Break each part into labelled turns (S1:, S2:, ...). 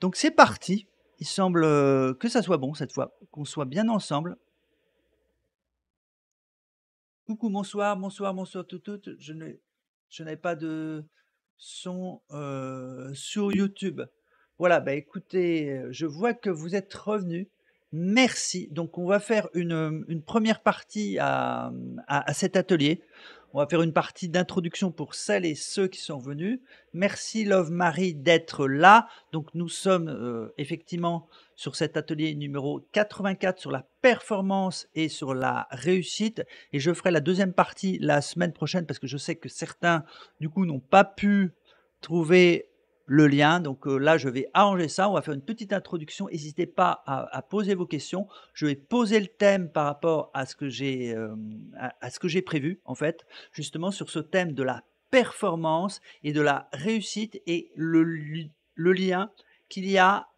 S1: Donc c'est parti. Il semble euh, que ça soit bon cette fois, qu'on soit bien ensemble. Coucou, bonsoir, bonsoir, bonsoir tout, tout. Je n'ai, je n'ai pas de son euh, sur YouTube. Voilà, bah écoutez, euh, je vois que vous êtes revenus. Merci. Donc, on va faire une, euh, première partie à, cet atelier. On va faire une partie d'introduction pour celles et ceux qui sont venus. Merci Love Marie d'être là. Donc, nous sommes euh, effectivement sur cet atelier numéro 84 sur la performance et sur la réussite. Et je ferai la deuxième partie la semaine prochaine parce que je sais que certains, du coup, n'ont pas pu trouver le lien. Donc euh, là, je vais arranger ça. On va faire une petite introduction. N'hésitez pas à, poser vos questions. Je vais poser le thème par rapport à ce que j'ai euh, à, ce que j'ai prévu en fait, justement sur ce thème de la performance et de la réussite et le, lien qu'il y a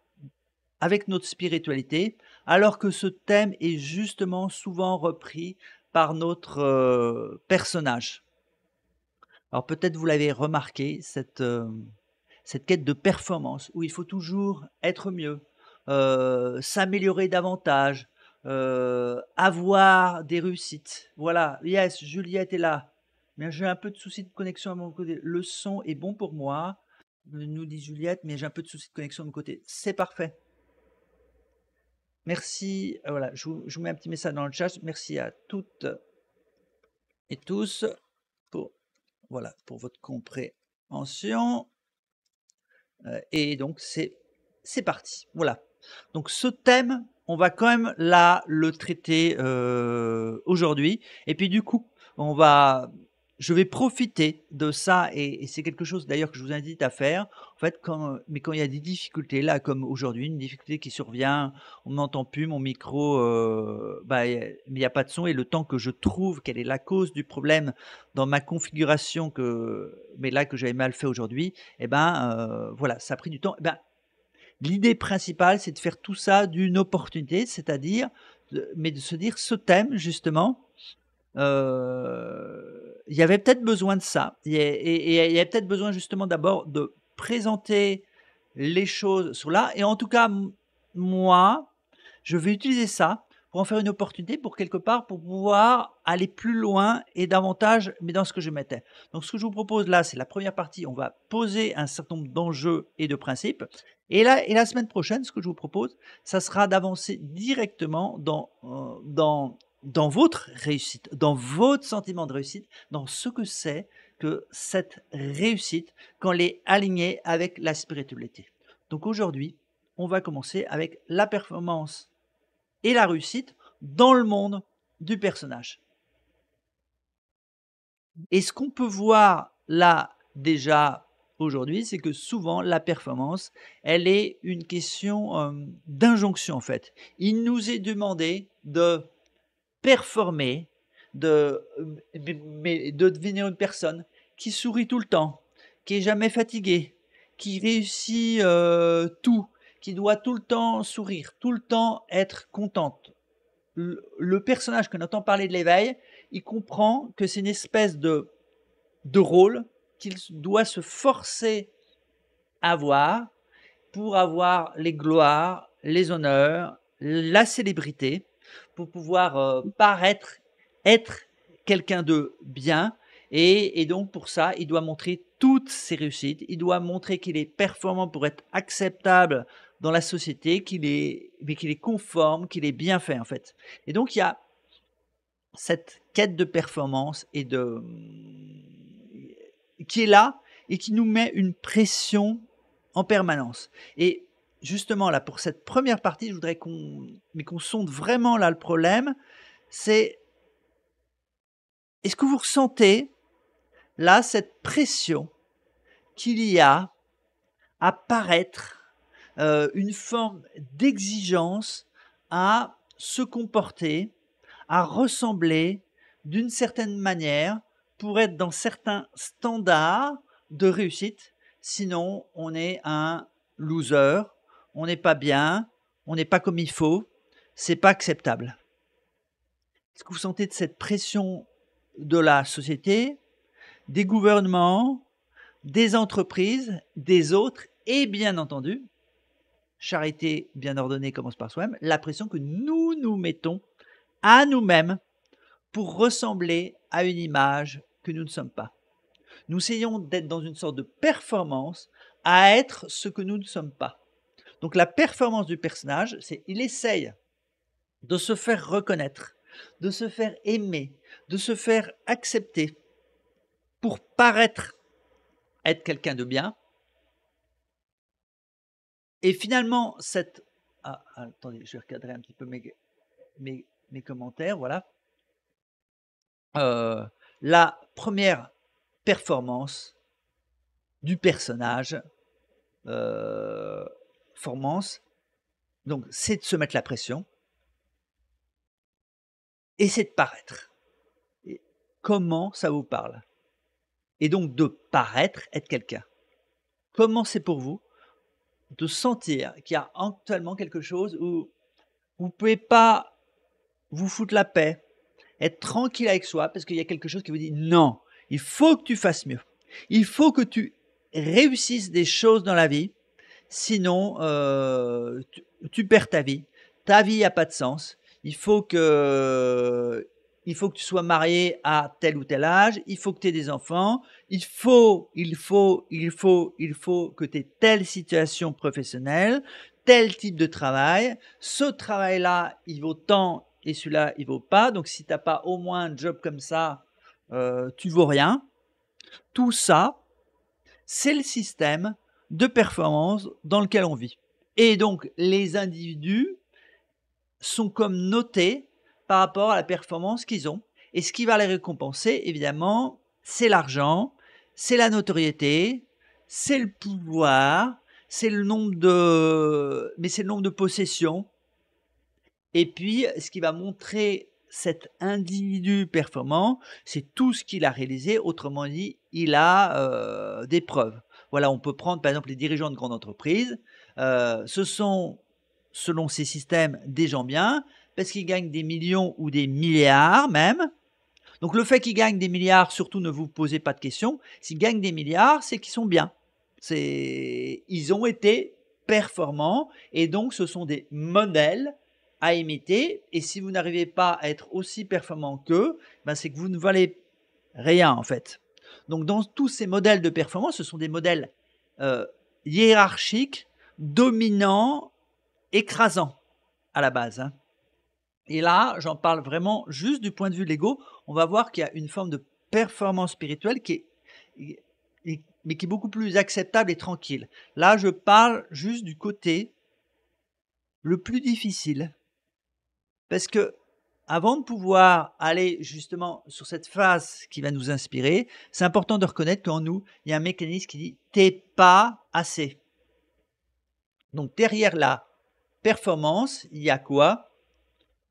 S1: avec notre spiritualité, alors que ce thème est justement souvent repris par notre euh, personnage. Alors peut-être vous l'avez remarqué, cette, cette quête de performance où il faut toujours être mieux, euh, s'améliorer davantage, euh, avoir des réussites. Voilà, yes, Juliette est là. Mais j'ai un peu de souci de connexion à mon côté. Le son est bon pour moi, nous dit Juliette, mais j'ai un peu de souci de connexion de mon côté. C'est parfait. Merci. Euh, voilà, je vous, je mets un petit message dans le chat. Merci à toutes et tous pour, voilà, pour votre compréhension. Euh, et donc, c'est, parti. Voilà. Donc, ce thème, on va quand même là le traiter euh, aujourd'hui. Et puis, du coup, on va je vais profiter de ça et, c'est quelque chose d'ailleurs que je vous invite à faire. En fait, quand, mais quand il y a des difficultés là, comme aujourd'hui, une difficulté qui survient, on n'entend plus, mon micro, euh, bah, mais il n'y a pas de son et le temps que je trouve quelle est la cause du problème dans ma configuration que, mais là que j'avais mal fait aujourd'hui, et eh ben euh, voilà, ça a pris du temps. Eh ben, l'idée principale, c'est de faire tout ça d'une opportunité, c'est-à-dire, mais de se dire ce thème justement. Euh, il y avait peut-être besoin de ça. Et, il y avait peut-être besoin justement d'abord de présenter les choses sur là. Et en tout cas, moi, je vais utiliser ça pour en faire une opportunité pour quelque part pour pouvoir aller plus loin et davantage, mais dans ce que je mettais. Donc, ce que je vous propose là, c'est la première partie. On va poser un certain nombre d'enjeux et de principes. Et là, et la semaine prochaine, ce que je vous propose, ça sera d'avancer directement dans, euh, dans dans votre réussite, dans votre sentiment de réussite, dans ce que c'est que cette réussite quand elle est alignée avec la spiritualité. Donc aujourd'hui, on va commencer avec la performance et la réussite dans le monde du personnage. Et ce qu'on peut voir là déjà aujourd'hui, c'est que souvent la performance, elle est une question euh, d'injonction en fait. Il nous est demandé de performer, de, euh, de devenir une personne qui sourit tout le temps, qui est jamais fatiguée, qui réussit euh, tout, qui doit tout le temps sourire, tout le temps être contente. Le, personnage que entend parler de l'éveil, il comprend que c'est une espèce de, de rôle qu'il doit se forcer à avoir pour avoir les gloires, les honneurs, la célébrité pour pouvoir euh, paraître, être quelqu'un de bien. Et, et, donc pour ça, il doit montrer toutes ses réussites, il doit montrer qu'il est performant pour être acceptable dans la société, qu'il est, mais qu'il est conforme, qu'il est bien fait en fait. Et donc il y a cette quête de performance et de qui est là et qui nous met une pression en permanence. Et justement, là, pour cette première partie, je voudrais qu'on qu'on sonde vraiment là le problème. C'est est-ce que vous ressentez là cette pression qu'il y a à paraître euh, une forme d'exigence à se comporter, à ressembler d'une certaine manière pour être dans certains standards de réussite. Sinon, on est un loser on n'est pas bien, on n'est pas comme il faut, c'est pas acceptable. Est-ce que vous sentez de cette pression de la société, des gouvernements, des entreprises, des autres et bien entendu, charité bien ordonnée commence par soi-même, la pression que nous nous mettons à nous-mêmes pour ressembler à une image que nous ne sommes pas. Nous essayons d'être dans une sorte de performance à être ce que nous ne sommes pas. Donc la performance du personnage, c'est il essaye de se faire reconnaître, de se faire aimer, de se faire accepter pour paraître être quelqu'un de bien. Et finalement, cette... Ah, attendez, je vais recadrer un petit peu mes, commentaires, voilà. Euh, la première performance du personnage euh, performance. Donc, c'est de se mettre la pression et c'est de paraître. comment ça vous parle Et donc, de paraître être quelqu'un. Comment c'est pour vous de sentir qu'il y a actuellement quelque chose où vous ne pouvez pas vous foutre la paix, être tranquille avec soi parce qu'il y a quelque chose qui vous dit non, il faut que tu fasses mieux. Il faut que tu réussisses des choses dans la vie Sinon, euh, tu, perds ta vie. Ta vie n'a pas de sens. Il faut que il faut que tu sois marié à tel ou tel âge, il faut que tu aies des enfants, il faut, il faut, il faut, il faut que tu aies telle situation professionnelle, tel type de travail, ce travail-là, il vaut tant et celui-là, il vaut pas. Donc si tu n'as pas au moins un job comme ça, euh, tu vaux rien. Tout ça, c'est le système de performance dans lequel on vit. Et donc, les individus sont comme notés par rapport à la performance qu'ils ont. Et ce qui va les récompenser, évidemment, c'est l'argent, c'est la notoriété, c'est le pouvoir, c'est le nombre de, mais c'est le nombre de possessions. Et puis, ce qui va montrer cet individu performant, c'est tout ce qu'il a réalisé. Autrement dit, il a euh, des preuves. Voilà, on peut prendre par exemple les dirigeants de grandes entreprises. Euh, ce sont, selon ces systèmes, des gens bien, parce qu'ils gagnent des millions ou des milliards même. Donc le fait qu'ils gagnent des milliards, surtout ne vous posez pas de questions. S'ils gagnent des milliards, c'est qu'ils sont bien. C'est, ils ont été performants et donc ce sont des modèles à imiter. Et si vous n'arrivez pas à être aussi performant qu'eux, ben c'est que vous ne valez rien en fait. Donc dans tous ces modèles de performance, ce sont des modèles euh, hiérarchiques, dominants, écrasants à la base. Hein. Et là, j'en parle vraiment juste du point de vue de l'ego. On va voir qu'il y a une forme de performance spirituelle qui est, mais qui est beaucoup plus acceptable et tranquille. Là, je parle juste du côté le plus difficile. Parce que avant de pouvoir aller justement sur cette phase qui va nous inspirer, c'est important de reconnaître qu'en nous, il y a un mécanisme qui dit t'es pas assez. Donc derrière la performance, il y a quoi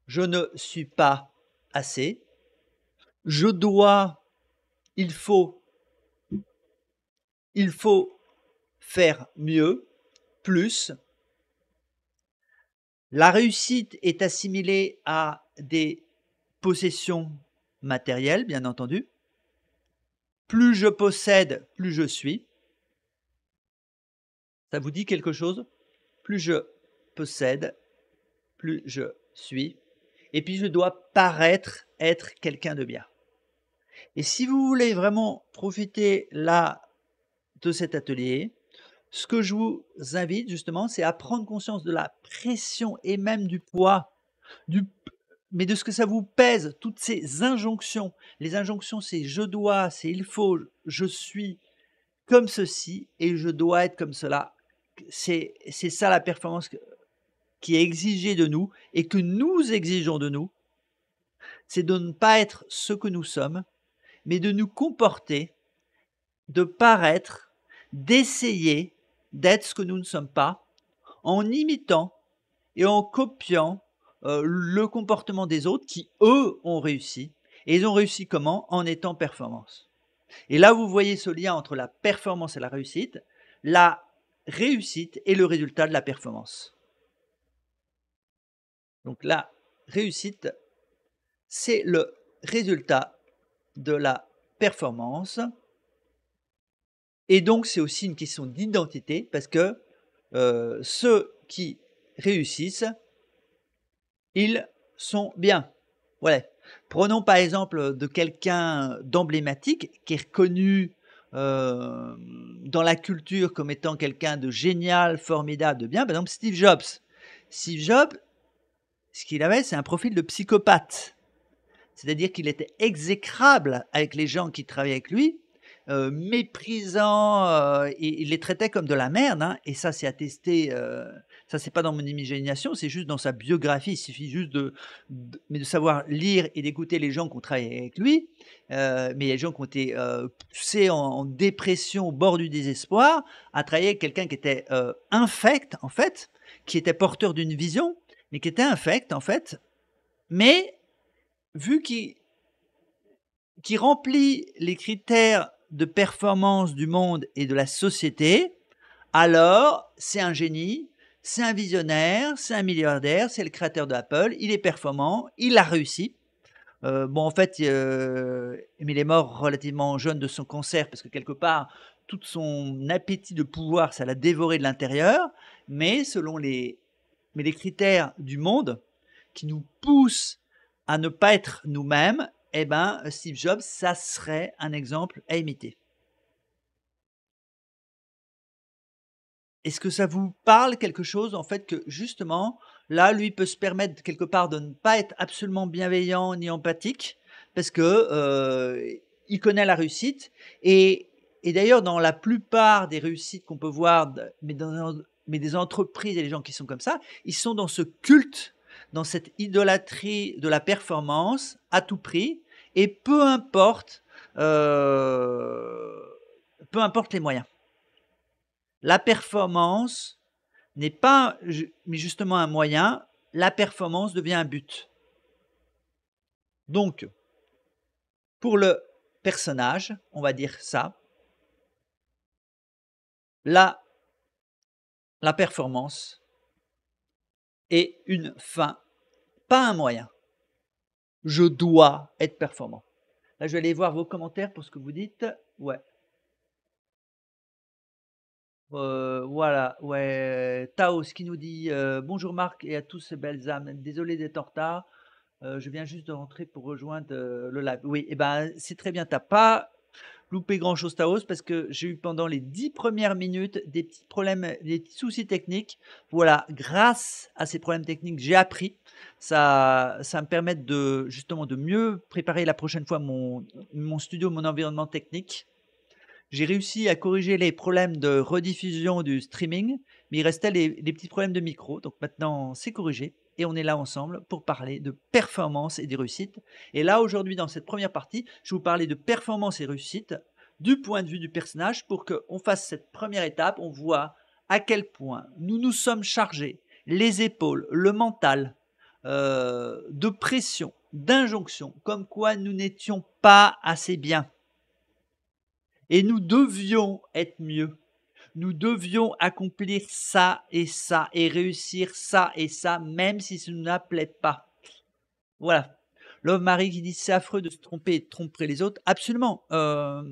S1: Je ne suis pas assez. Je dois, il faut, il faut faire mieux, plus. La réussite est assimilée à des possessions matérielles, bien entendu. Plus je possède, plus je suis. Ça vous dit quelque chose Plus je possède, plus je suis. Et puis je dois paraître être quelqu'un de bien. Et si vous voulez vraiment profiter là de cet atelier, ce que je vous invite justement, c'est à prendre conscience de la pression et même du poids, du, mais de ce que ça vous pèse, toutes ces injonctions. Les injonctions, c'est je dois, c'est il faut, je suis comme ceci et je dois être comme cela. C'est ça la performance qui est exigée de nous et que nous exigeons de nous. C'est de ne pas être ce que nous sommes, mais de nous comporter, de paraître, d'essayer d'être ce que nous ne sommes pas, en imitant et en copiant euh, le comportement des autres qui, eux, ont réussi. Et ils ont réussi comment En étant performance. Et là, vous voyez ce lien entre la performance et la réussite. La réussite est le résultat de la performance. Donc la réussite, c'est le résultat de la performance. Et donc, c'est aussi une question d'identité parce que euh, ceux qui réussissent ils sont bien. Voilà. Prenons par exemple de quelqu'un d'emblématique qui est reconnu euh, dans la culture comme étant quelqu'un de génial, formidable, de bien. Par exemple, Steve Jobs. Steve Jobs, ce qu'il avait, c'est un profil de psychopathe. C'est-à-dire qu'il était exécrable avec les gens qui travaillaient avec lui, euh, méprisant, euh, il, les traitait comme de la merde, hein. et ça c'est attesté ça, c'est pas dans mon imagination, c'est juste dans sa biographie. Il suffit juste de, mais de savoir lire et d'écouter les gens qui ont travaillé avec lui. Euh, mais il y a gens qui ont été euh, poussés en, dépression, au bord du désespoir, à travailler avec quelqu'un qui était euh, infect, en fait, qui était porteur d'une vision, mais qui était infect, en fait. Mais vu qu'il qui remplit les critères de performance du monde et de la société, alors c'est un génie c'est un visionnaire, c'est un milliardaire, c'est le créateur d'Apple, il est performant, il a réussi. Euh, bon, en fait, euh, il est mort relativement jeune de son cancer parce que quelque part, tout son appétit de pouvoir, ça l'a dévoré de l'intérieur. Mais selon les, mais les critères du monde qui nous poussent à ne pas être nous-mêmes, eh ben, Steve Jobs, ça serait un exemple à imiter. Est-ce que ça vous parle quelque chose, en fait, que justement, là, lui peut se permettre quelque part de ne pas être absolument bienveillant ni empathique, parce que euh, il connaît la réussite. Et, d'ailleurs, dans la plupart des réussites qu'on peut voir, mais, mais des entreprises et les gens qui sont comme ça, ils sont dans ce culte, dans cette idolâtrie de la performance à tout prix, et peu importe, euh, peu importe les moyens. La performance n'est pas mais justement un moyen, la performance devient un but. Donc, pour le personnage, on va dire ça, la, la performance est une fin, pas un moyen. Je dois être performant. Là, je vais aller voir vos commentaires pour ce que vous dites. Ouais voilà, ouais. Taos qui nous dit Bonjour Marc et à tous ces belles âmes. Désolé d'être en retard. je viens juste de rentrer pour rejoindre le live. Oui, et eh ben c'est très bien. T'as pas loupé grand chose Taos parce que j'ai eu pendant les dix premières minutes des petits problèmes, des soucis techniques. Voilà, grâce à ces problèmes techniques, j'ai appris. Ça, me permet de justement de mieux préparer la prochaine fois mon studio, mon environnement technique. J'ai réussi à corriger les problèmes de rediffusion du streaming, mais il restait les, petits problèmes de micro. Donc maintenant, c'est corrigé et on est là ensemble pour parler de performance et des réussites. Et là, aujourd'hui, dans cette première partie, je vais vous parler de performance et réussite du point de vue du personnage pour qu'on fasse cette première étape. On voit à quel point nous nous sommes chargés, les épaules, le mental, euh, de pression, d'injonction, comme quoi nous n'étions pas assez bien. Et nous devions être mieux. Nous devions accomplir ça et ça et réussir ça et ça, même si ça ne nous plaît pas. Voilà. L'homme Marie qui dit c'est affreux de se tromper et de tromper les autres. Absolument. Euh,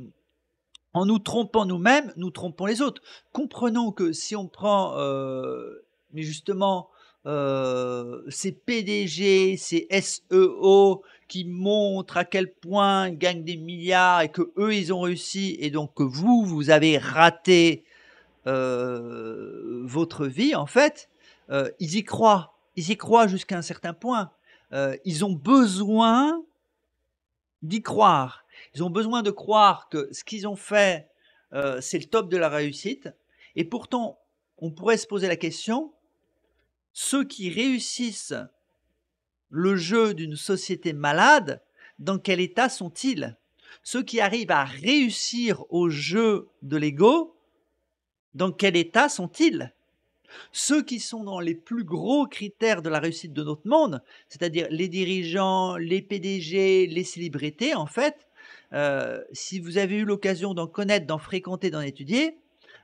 S1: en nous trompant nous-mêmes, nous trompons les autres. Comprenons que si on prend euh, mais justement euh, ces PDG, ces SEO qui montrent à quel point ils gagnent des milliards et que eux ils ont réussi et donc que vous vous avez raté euh, votre vie en fait, euh, ils y croient, ils y croient jusqu'à un certain point. ils ont besoin d'y croire. Ils ont besoin de croire que ce qu'ils ont fait, c'est le top de la réussite. Et pourtant, on pourrait se poser la question, ceux qui réussissent le jeu d'une société malade, dans quel état sont-ils Ceux qui arrivent à réussir au jeu de l'ego, dans quel état sont-ils Ceux qui sont dans les plus gros critères de la réussite de notre monde, c'est-à-dire les dirigeants, les PDG, les célébrités, en fait, euh, si vous avez eu l'occasion d'en connaître, d'en fréquenter, d'en étudier,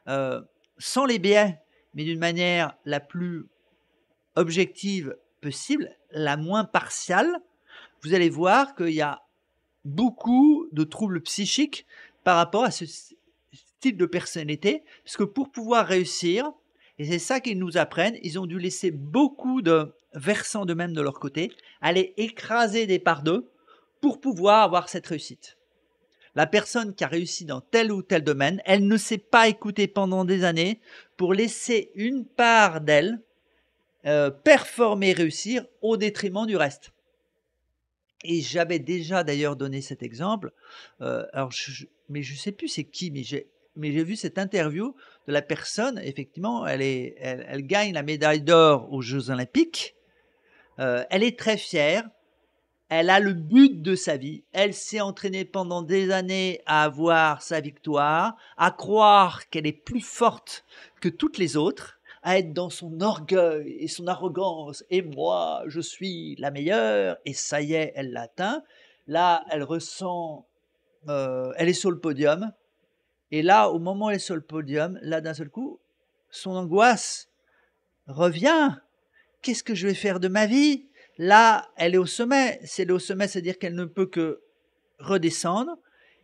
S1: euh, sans les biais, mais d'une manière la plus objective possible, la moins partiale, vous allez voir qu'il y a beaucoup de troubles psychiques par rapport à ce type de personnalité, parce que pour pouvoir réussir, et c'est ça qu'ils nous apprennent, ils ont dû laisser beaucoup de versants de même de leur côté, aller écraser des parts d'eux pour pouvoir avoir cette réussite. La personne qui a réussi dans tel ou tel domaine, elle ne s'est pas écoutée pendant des années pour laisser une part d'elle euh, performer, réussir au détriment du reste. Et j'avais déjà d'ailleurs donné cet exemple, euh, alors mais je ne sais plus c'est qui, mais j'ai, mais j'ai vu cette interview de la personne, effectivement, elle, est, elle, gagne la médaille d'or aux Jeux olympiques, euh, elle est très fière, elle a le but de sa vie. Elle s'est entraînée pendant des années à avoir sa victoire, à croire qu'elle est plus forte que toutes les autres à être dans son orgueil et son arrogance, et moi, je suis la meilleure, et ça y est, elle l'atteint. Là, elle ressent, euh, elle est sur le podium, et là, au moment où elle est sur le podium, là, d'un seul coup, son angoisse revient. Qu'est-ce que je vais faire de ma vie Là, elle est au sommet. C'est le au sommet, c'est-à-dire qu'elle ne peut que redescendre.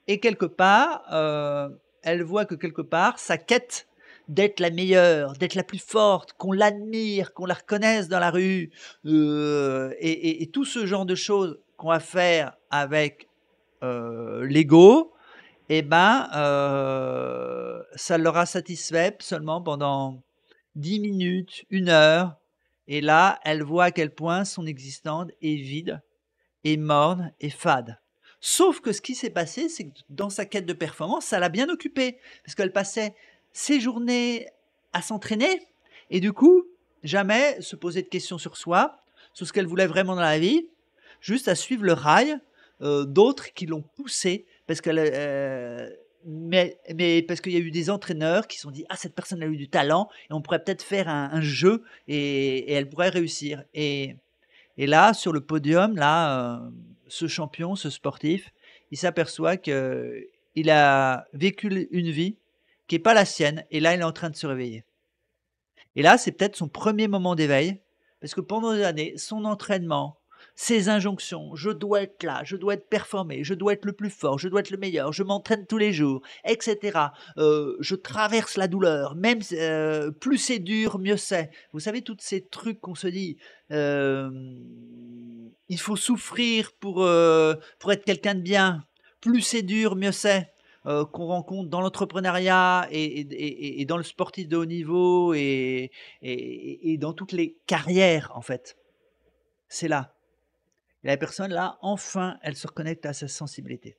S1: Et quelque part, euh, elle voit que quelque part, sa quête d'être la meilleure, d'être la plus forte, qu'on l'admire, qu'on la reconnaisse dans la rue, euh, et, tout ce genre de choses qu'on va faire avec euh, l'ego, eh ben, euh, ça l'aura satisfait seulement pendant 10 minutes, une heure, et là, elle voit à quel point son existence est vide, est morne, et fade. Sauf que ce qui s'est passé, c'est que dans sa quête de performance, ça l'a bien occupée, parce qu'elle passait séjourner à s'entraîner et du coup, jamais se poser de questions sur soi, sur ce qu'elle voulait vraiment dans la vie, juste à suivre le rail euh, d'autres qui l'ont poussée parce qu'elle. Euh, mais, mais parce qu'il y a eu des entraîneurs qui se sont dit Ah, cette personne a eu du talent et on pourrait peut-être faire un, jeu et, elle pourrait réussir. Et, là, sur le podium, là, euh, ce champion, ce sportif, il s'aperçoit qu'il a vécu une vie qui n'est pas la sienne, et là, elle est en train de se réveiller. Et là, c'est peut-être son premier moment d'éveil, parce que pendant des années, son entraînement, ses injonctions, je dois être là, je dois être performé, je dois être le plus fort, je dois être le meilleur, je m'entraîne tous les jours, etc. Euh, je traverse la douleur, même euh, plus c'est dur, mieux c'est. Vous savez, tous ces trucs qu'on se dit, euh, il faut souffrir pour, pour être quelqu'un de bien, plus c'est dur, mieux c'est. Euh, qu'on rencontre dans l'entrepreneuriat et, dans le sportif de haut niveau et, dans toutes les carrières, en fait. C'est là. la personne, là, enfin, elle se reconnecte à sa sensibilité.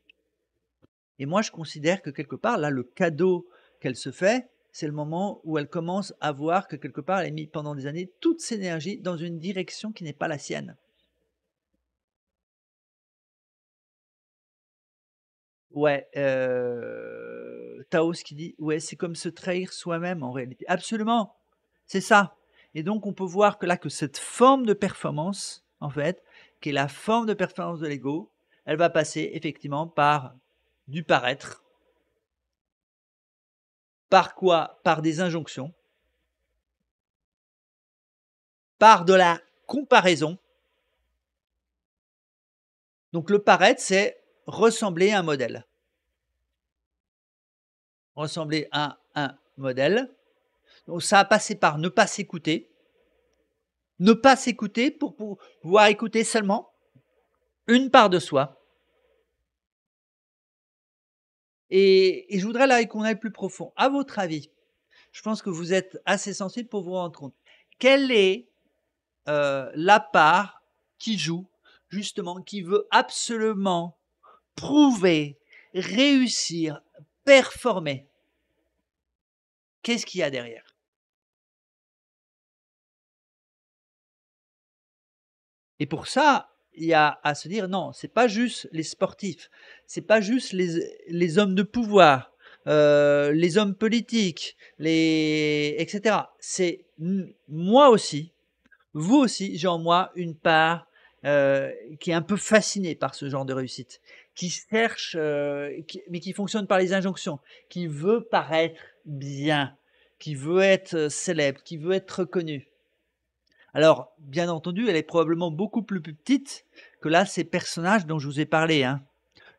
S1: Et moi, je considère que quelque part, là, le cadeau qu'elle se fait, c'est le moment où elle commence à voir que quelque part, elle a mis pendant des années toute ses énergie dans une direction qui n'est pas la sienne. Ouais, Taos qui dit Ouais, c'est comme se trahir soi-même en réalité. Absolument, c'est ça. Et donc, on peut voir que là, que cette forme de performance, en fait, qui est la forme de performance de l'ego, elle va passer effectivement par du paraître.
S2: Par quoi Par des injonctions. Par de la comparaison. Donc, le paraître, c'est ressembler à un modèle.
S1: Ressembler à un modèle. Donc ça a passé par ne pas s'écouter. Ne pas s'écouter pour pouvoir écouter seulement une part de soi. Et, je voudrais là qu'on aille plus profond. À votre avis, je pense que vous êtes assez sensible pour vous rendre compte. Quelle est euh, la part qui joue, justement, qui veut absolument prouver, réussir, performer.
S2: Qu'est-ce qu'il y a derrière Et pour ça, il y a à se dire
S1: non, c'est pas juste les sportifs, c'est pas juste les, hommes de pouvoir, euh, les hommes politiques, les etc. C'est moi aussi, vous aussi, j'ai en moi une part euh, qui est un peu fascinée par ce genre de réussite qui cherche, euh, mais qui fonctionne par les injonctions, qui veut paraître bien, qui veut être euh, célèbre, qui veut être reconnu. Alors, bien entendu, elle est probablement beaucoup plus petite que là ces personnages dont je vous ai parlé. Hein,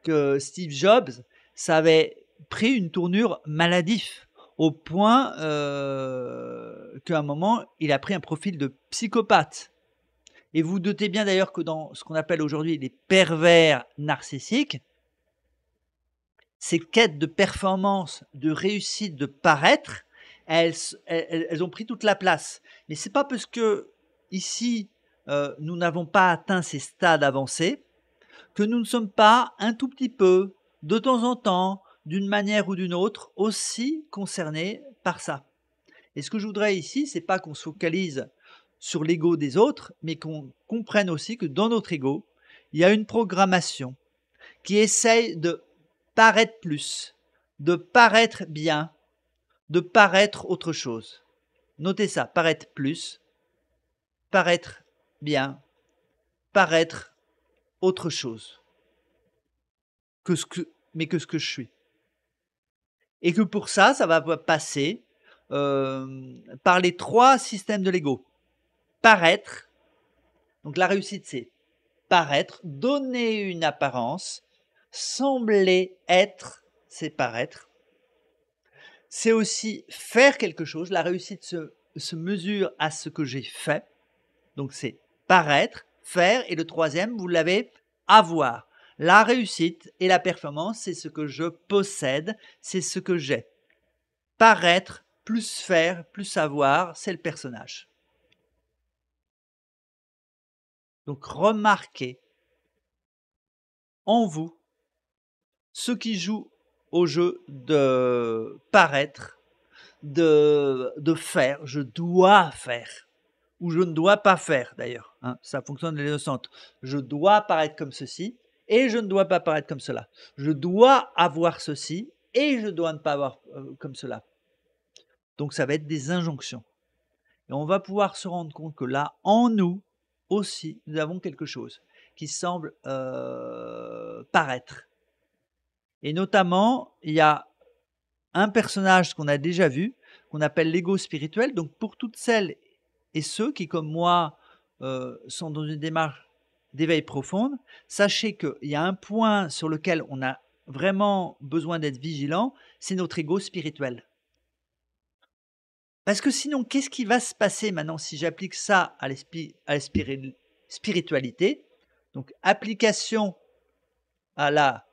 S1: que Steve Jobs, ça avait pris une tournure maladif au point euh, qu'à un moment, il a pris un profil de psychopathe. Et vous, doutez bien d'ailleurs que dans ce qu'on appelle aujourd'hui les pervers narcissiques, ces quêtes de performance, de réussite, de paraître, elles, ont pris toute la place. Mais c'est pas parce que ici euh, nous n'avons pas atteint ces stades avancés que nous ne sommes pas un tout petit peu, de temps en temps, d'une manière ou d'une autre, aussi concernés par ça. Et ce que je voudrais ici, c'est pas qu'on se focalise sur l'ego des autres, mais qu'on comprenne aussi que dans notre ego, il y a une programmation qui essaye de paraître plus, de paraître bien, de paraître autre chose. Notez ça, paraître plus, paraître bien, paraître autre chose que ce que, mais que ce que je suis. Et que pour ça, ça va passer euh, par les trois systèmes de l'ego paraître. Donc la réussite, c'est paraître, donner une apparence, sembler être, c'est paraître. C'est aussi faire quelque chose. La réussite se, mesure à ce que j'ai fait. Donc c'est paraître, faire. Et le troisième, vous l'avez, avoir. La réussite et la performance, c'est ce que je possède, c'est ce que j'ai. Paraître, plus faire, plus avoir, c'est le personnage.
S2: Donc remarquez en vous ce qui joue au jeu de
S1: paraître, de, faire, je dois faire, ou je ne dois pas faire d'ailleurs, hein. ça fonctionne les deux Je dois paraître comme ceci et je ne dois pas paraître comme cela. Je dois avoir ceci et je dois ne pas avoir euh, comme cela. Donc ça va être des injonctions. Et on va pouvoir se rendre compte que là, en nous, aussi, nous avons quelque chose qui semble euh, paraître. Et notamment, il y a un personnage qu'on a déjà vu, qu'on appelle l'ego spirituel. Donc pour toutes celles et ceux qui, comme moi, euh, sont dans une démarche d'éveil profonde, sachez qu'il y a un point sur lequel on a vraiment besoin d'être vigilant, c'est notre ego spirituel. Parce que sinon, qu'est-ce qui va se passer maintenant si j'applique ça à, la spiritualité Donc, application à la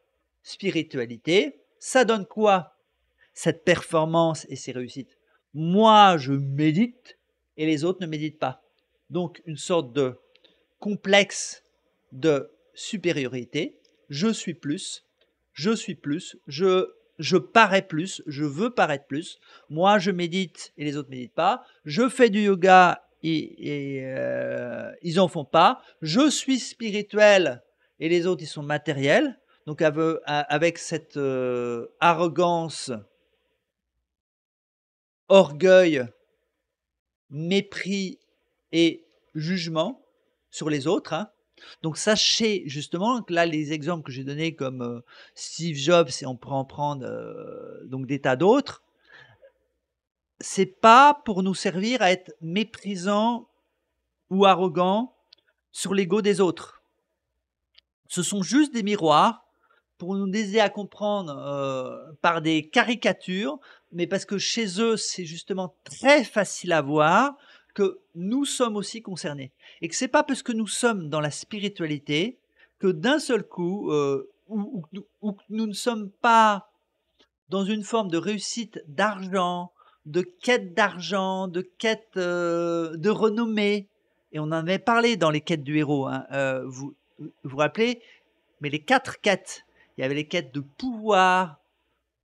S1: spiritualité, ça donne quoi Cette performance et ces réussites. Moi, je médite et les autres ne méditent pas. Donc, une sorte de complexe de supériorité. Je suis plus, je suis plus, je je parais plus, je veux paraître plus. Moi, je médite et les autres méditent pas. Je fais du yoga et, euh, ils en font pas. Je suis spirituel et les autres, ils sont matériels. Donc avec cette euh, arrogance, orgueil, mépris et jugement sur les autres, hein, donc sachez justement que là, les exemples que j'ai donnés comme euh, Steve Jobs, et on peut en prendre euh, donc des tas d'autres, c'est pas pour nous servir à être méprisants ou arrogants sur l'ego des autres. Ce sont juste des miroirs pour nous aider à comprendre euh, par des caricatures, mais parce que chez eux, c'est justement très facile à voir que nous sommes aussi concernés. Et que c'est pas parce que nous sommes dans la spiritualité que d'un seul coup, euh, ou, que nous ne sommes pas dans une forme de réussite d'argent, de quête d'argent, de quête euh, de renommée. Et on en avait parlé dans les quêtes du héros, hein, euh, vous vous rappelez Mais les quatre quêtes, il y avait les quêtes de pouvoir,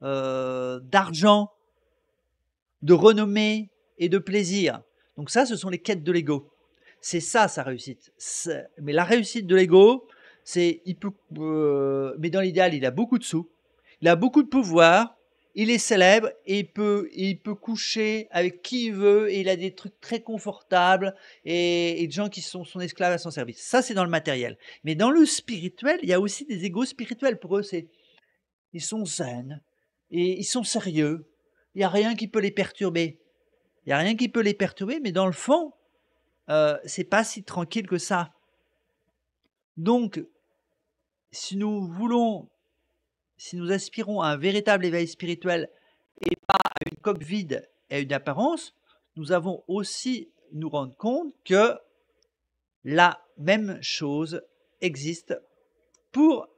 S1: d'argent, de renommée et de plaisir. Donc ça, ce sont les quêtes de l'ego. C'est ça sa réussite. Mais la réussite de l'ego, c'est il peut, euh, mais dans l'idéal, il a beaucoup de sous, il a beaucoup de pouvoir, il est célèbre et il peut, il peut coucher avec qui il veut et il a des trucs très confortables et, des gens qui sont son esclave à son service. Ça, c'est dans le matériel. Mais dans le spirituel, il y a aussi des égos spirituels. Pour eux, c'est ils sont zen et ils sont sérieux. Il n'y a rien qui peut les perturber. Il n'y a rien qui peut les perturber, mais dans le fond, ce euh, c'est pas si tranquille que ça. Donc, si nous voulons, si nous aspirons à un véritable éveil spirituel et pas à une coque vide et à une apparence, nous avons aussi nous rendre compte que la même chose existe pour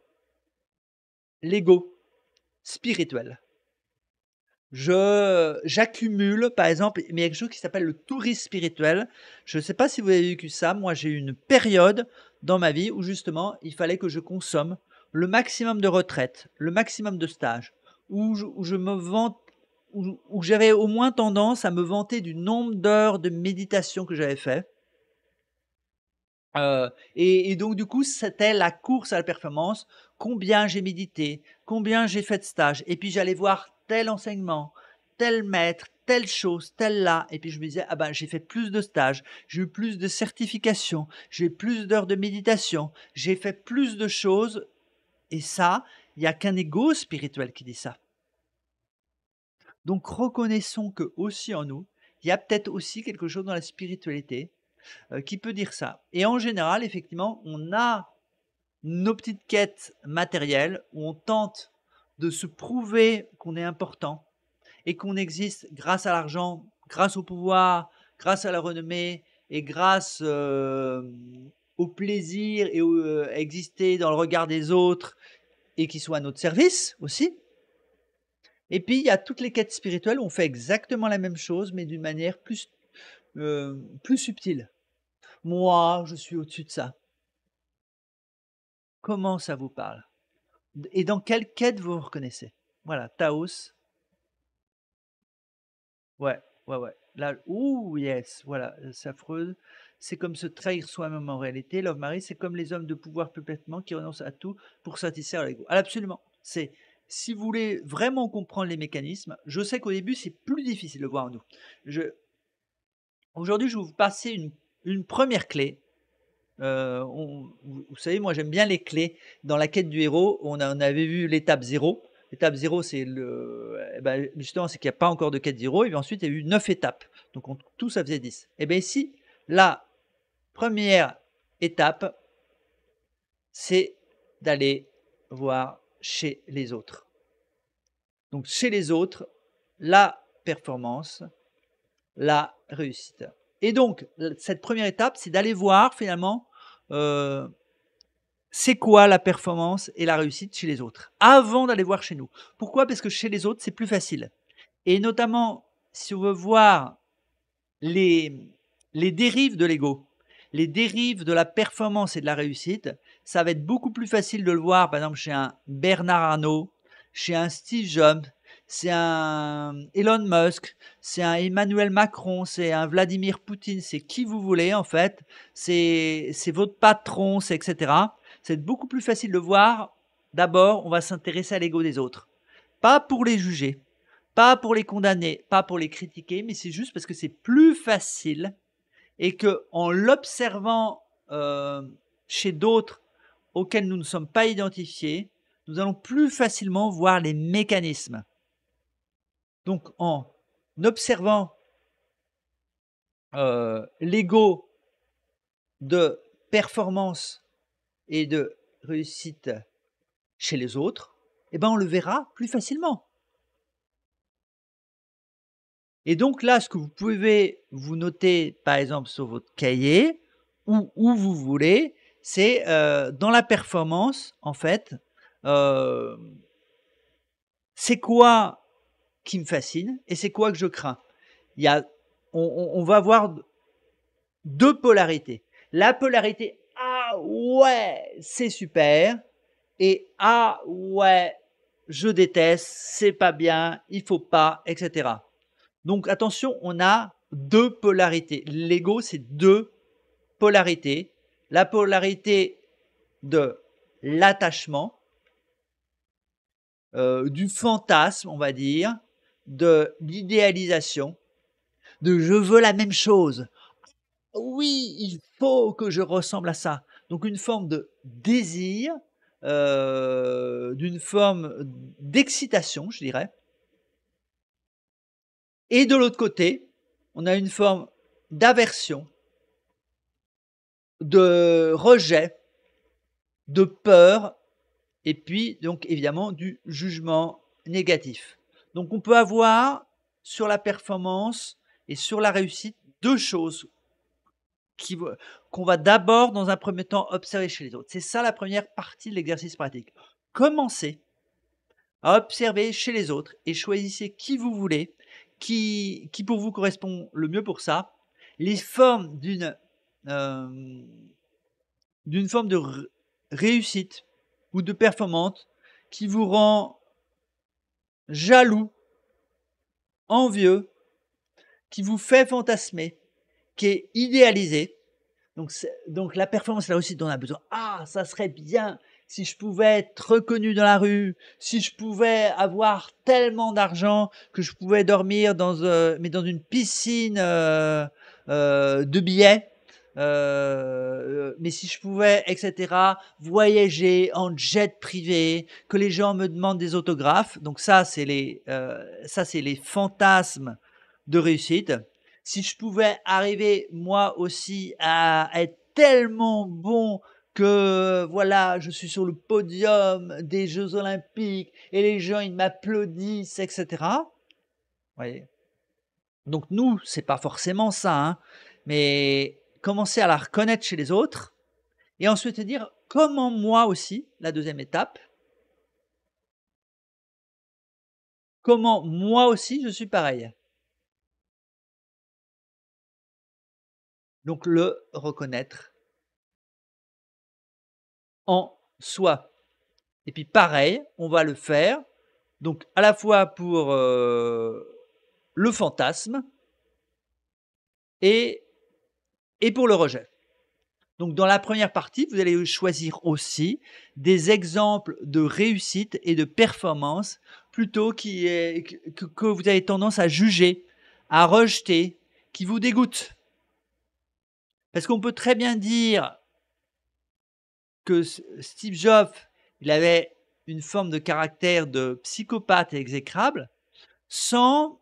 S1: l'ego spirituel je j'accumule par exemple mais il y a quelque chose qui s'appelle le tourisme spirituel je ne sais pas si vous avez vécu ça moi j'ai eu une période dans ma vie où justement il fallait que je consomme le maximum de retraite, le maximum de stages où je, me vante où, j'avais au moins tendance à me vanter du nombre d'heures de méditation que j'avais fait euh, et, et, donc du coup, c'était la course à la performance. Combien j'ai médité, combien j'ai fait de stages. Et puis j'allais voir tel enseignement, tel maître, telle chose, telle là. Et puis je me disais, ah ben j'ai fait plus de stages, j'ai eu plus de certifications, j'ai plus d'heures de méditation, j'ai fait plus de choses. Et ça, il n'y a qu'un ego spirituel qui dit ça. Donc reconnaissons que aussi en nous, il y a peut-être aussi quelque chose dans la spiritualité euh, qui peut dire ça. Et en général, effectivement, on a nos petites quêtes matérielles où on tente de se prouver qu'on est important et qu'on existe grâce à l'argent, grâce au pouvoir, grâce à la renommée et grâce euh, au plaisir et euh, à exister dans le regard des autres et qui soit à notre service aussi. Et puis il y a toutes les quêtes spirituelles où on fait exactement la même chose mais d'une manière plus, euh, plus subtile. Moi, je suis au-dessus de ça. Comment ça vous parle et dans quelle quête vous vous reconnaissez Voilà, Taos. Ouais, ouais, ouais. Là, ouh, yes, voilà, euh, c'est affreux. C'est comme se trahir soi-même en réalité. Love Marie, c'est comme les hommes de pouvoir complètement qui renoncent à tout pour satisfaire l'ego. Ah, absolument. C'est si vous voulez vraiment comprendre les mécanismes, je sais qu'au début c'est plus difficile de voir en nous. Aujourd'hui, je vais vous passer une première clé euh, vous savez, moi j'aime bien les clés. Dans la quête du héros, on, avait vu l'étape 0. L'étape 0, c'est le. Eh ben, justement, c'est qu'il n'y a pas encore de quête 0. Et puis ensuite, il y a eu 9 étapes. Donc tout ça faisait 10. Et eh bien ici, la première étape, c'est d'aller voir chez les autres. Donc chez les autres, la performance, la réussite. Et donc, cette première étape, c'est d'aller voir finalement euh, c'est quoi la performance et la réussite chez les autres avant d'aller voir chez nous. Pourquoi Parce que chez les autres, c'est plus facile. Et notamment, si on veut voir les, les dérives de l'ego, les dérives de la performance et de la réussite, ça va être beaucoup plus facile de le voir, par exemple, chez un Bernard Arnault, chez un Steve Jobs, c'est un Elon Musk, c'est un Emmanuel Macron, c'est un Vladimir Poutine, c'est qui vous voulez en fait, c'est votre patron, c'est etc. C'est beaucoup plus facile de voir. D'abord, on va s'intéresser à l'ego des autres. Pas pour les juger, pas pour les condamner, pas pour les critiquer, mais c'est juste parce que c'est plus facile et que en l'observant euh, chez d'autres auxquels nous ne sommes pas identifiés, nous allons plus facilement voir les mécanismes. Donc en observant euh, l'ego de performance et de réussite chez les autres, eh ben, on le verra plus facilement. Et donc là, ce que vous pouvez vous noter, par exemple, sur votre cahier, ou où vous voulez, c'est euh, dans la performance, en fait, euh, c'est quoi qui me fascine et c'est quoi que je crains. Il y on, va avoir deux polarités. La polarité ah ouais c'est super et ah ouais je déteste c'est pas bien il faut pas etc. Donc attention on a deux polarités. L'ego c'est deux polarités. La polarité de l'attachement, euh, du fantasme on va dire de l'idéalisation, de je veux la même chose. Oui, il faut que je ressemble à ça. Donc une forme de désir, euh, d'une forme d'excitation, je dirais. Et de l'autre côté, on a une forme d'aversion, de rejet, de peur, et puis donc évidemment du jugement négatif. Donc on peut avoir sur la performance et sur la réussite deux choses qu'on va d'abord, dans un premier temps, observer chez les autres. C'est ça la première partie de l'exercice pratique. Commencez à observer chez les autres et choisissez qui vous voulez, qui, pour vous correspond le mieux pour ça, les formes d'une euh, d'une forme de réussite ou de performance qui vous rend jaloux, envieux, qui vous fait fantasmer, qui est idéalisé. Donc, donc la performance, là aussi, dont on a besoin. Ah, ça serait bien si je pouvais être reconnu dans la rue, si je pouvais avoir tellement d'argent que je pouvais dormir dans, euh, mais dans une piscine euh, euh, de billets. Euh, euh, mais si je pouvais, etc., voyager en jet privé, que les gens me demandent des autographes. Donc ça, c'est les, euh, ça, c'est les fantasmes de réussite. Si je pouvais arriver moi aussi à être tellement bon que voilà, je suis sur le podium des Jeux Olympiques et les gens ils m'applaudissent, etc. Vous voyez. Donc nous, c'est pas forcément ça, hein. mais commencer à la reconnaître chez les autres et ensuite dire comment moi aussi, la
S2: deuxième étape, comment moi aussi je suis pareil. Donc le reconnaître en soi.
S1: Et puis pareil, on va le faire, donc à la fois pour euh, le fantasme et et pour le rejet. Donc dans la première partie, vous allez choisir aussi des exemples de réussite et de performance plutôt qui que, vous avez tendance à juger, à rejeter, qui vous dégoûtent. Parce qu'on peut très bien dire que Steve Jobs, il avait une forme de caractère de psychopathe exécrable, sans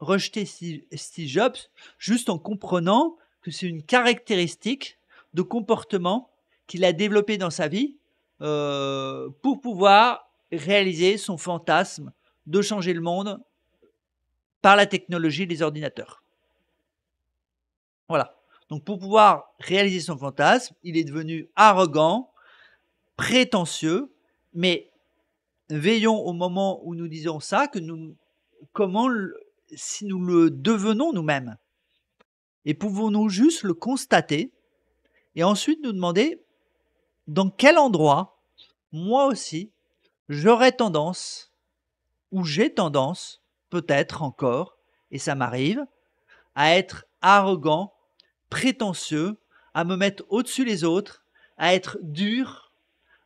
S1: rejeter Steve Jobs, juste en comprenant que c'est une caractéristique de comportement qu'il a développé dans sa vie euh, pour pouvoir réaliser son fantasme de changer le monde par la technologie des ordinateurs. Voilà. Donc pour pouvoir réaliser son fantasme, il est devenu arrogant, prétentieux, mais veillons au moment où nous disons ça, que nous, comment, si nous le devenons nous-mêmes et pouvons-nous juste le constater et ensuite nous demander dans quel endroit, moi aussi, j'aurais tendance, ou j'ai tendance, peut-être encore, et ça m'arrive, à être arrogant, prétentieux, à me mettre au-dessus des autres, à être dur,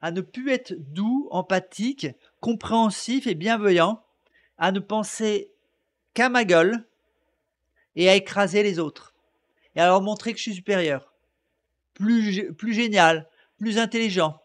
S1: à ne plus être doux, empathique, compréhensif et bienveillant, à ne penser qu'à ma gueule et à écraser les autres et à
S2: montrer que je suis supérieur, plus, plus génial, plus intelligent.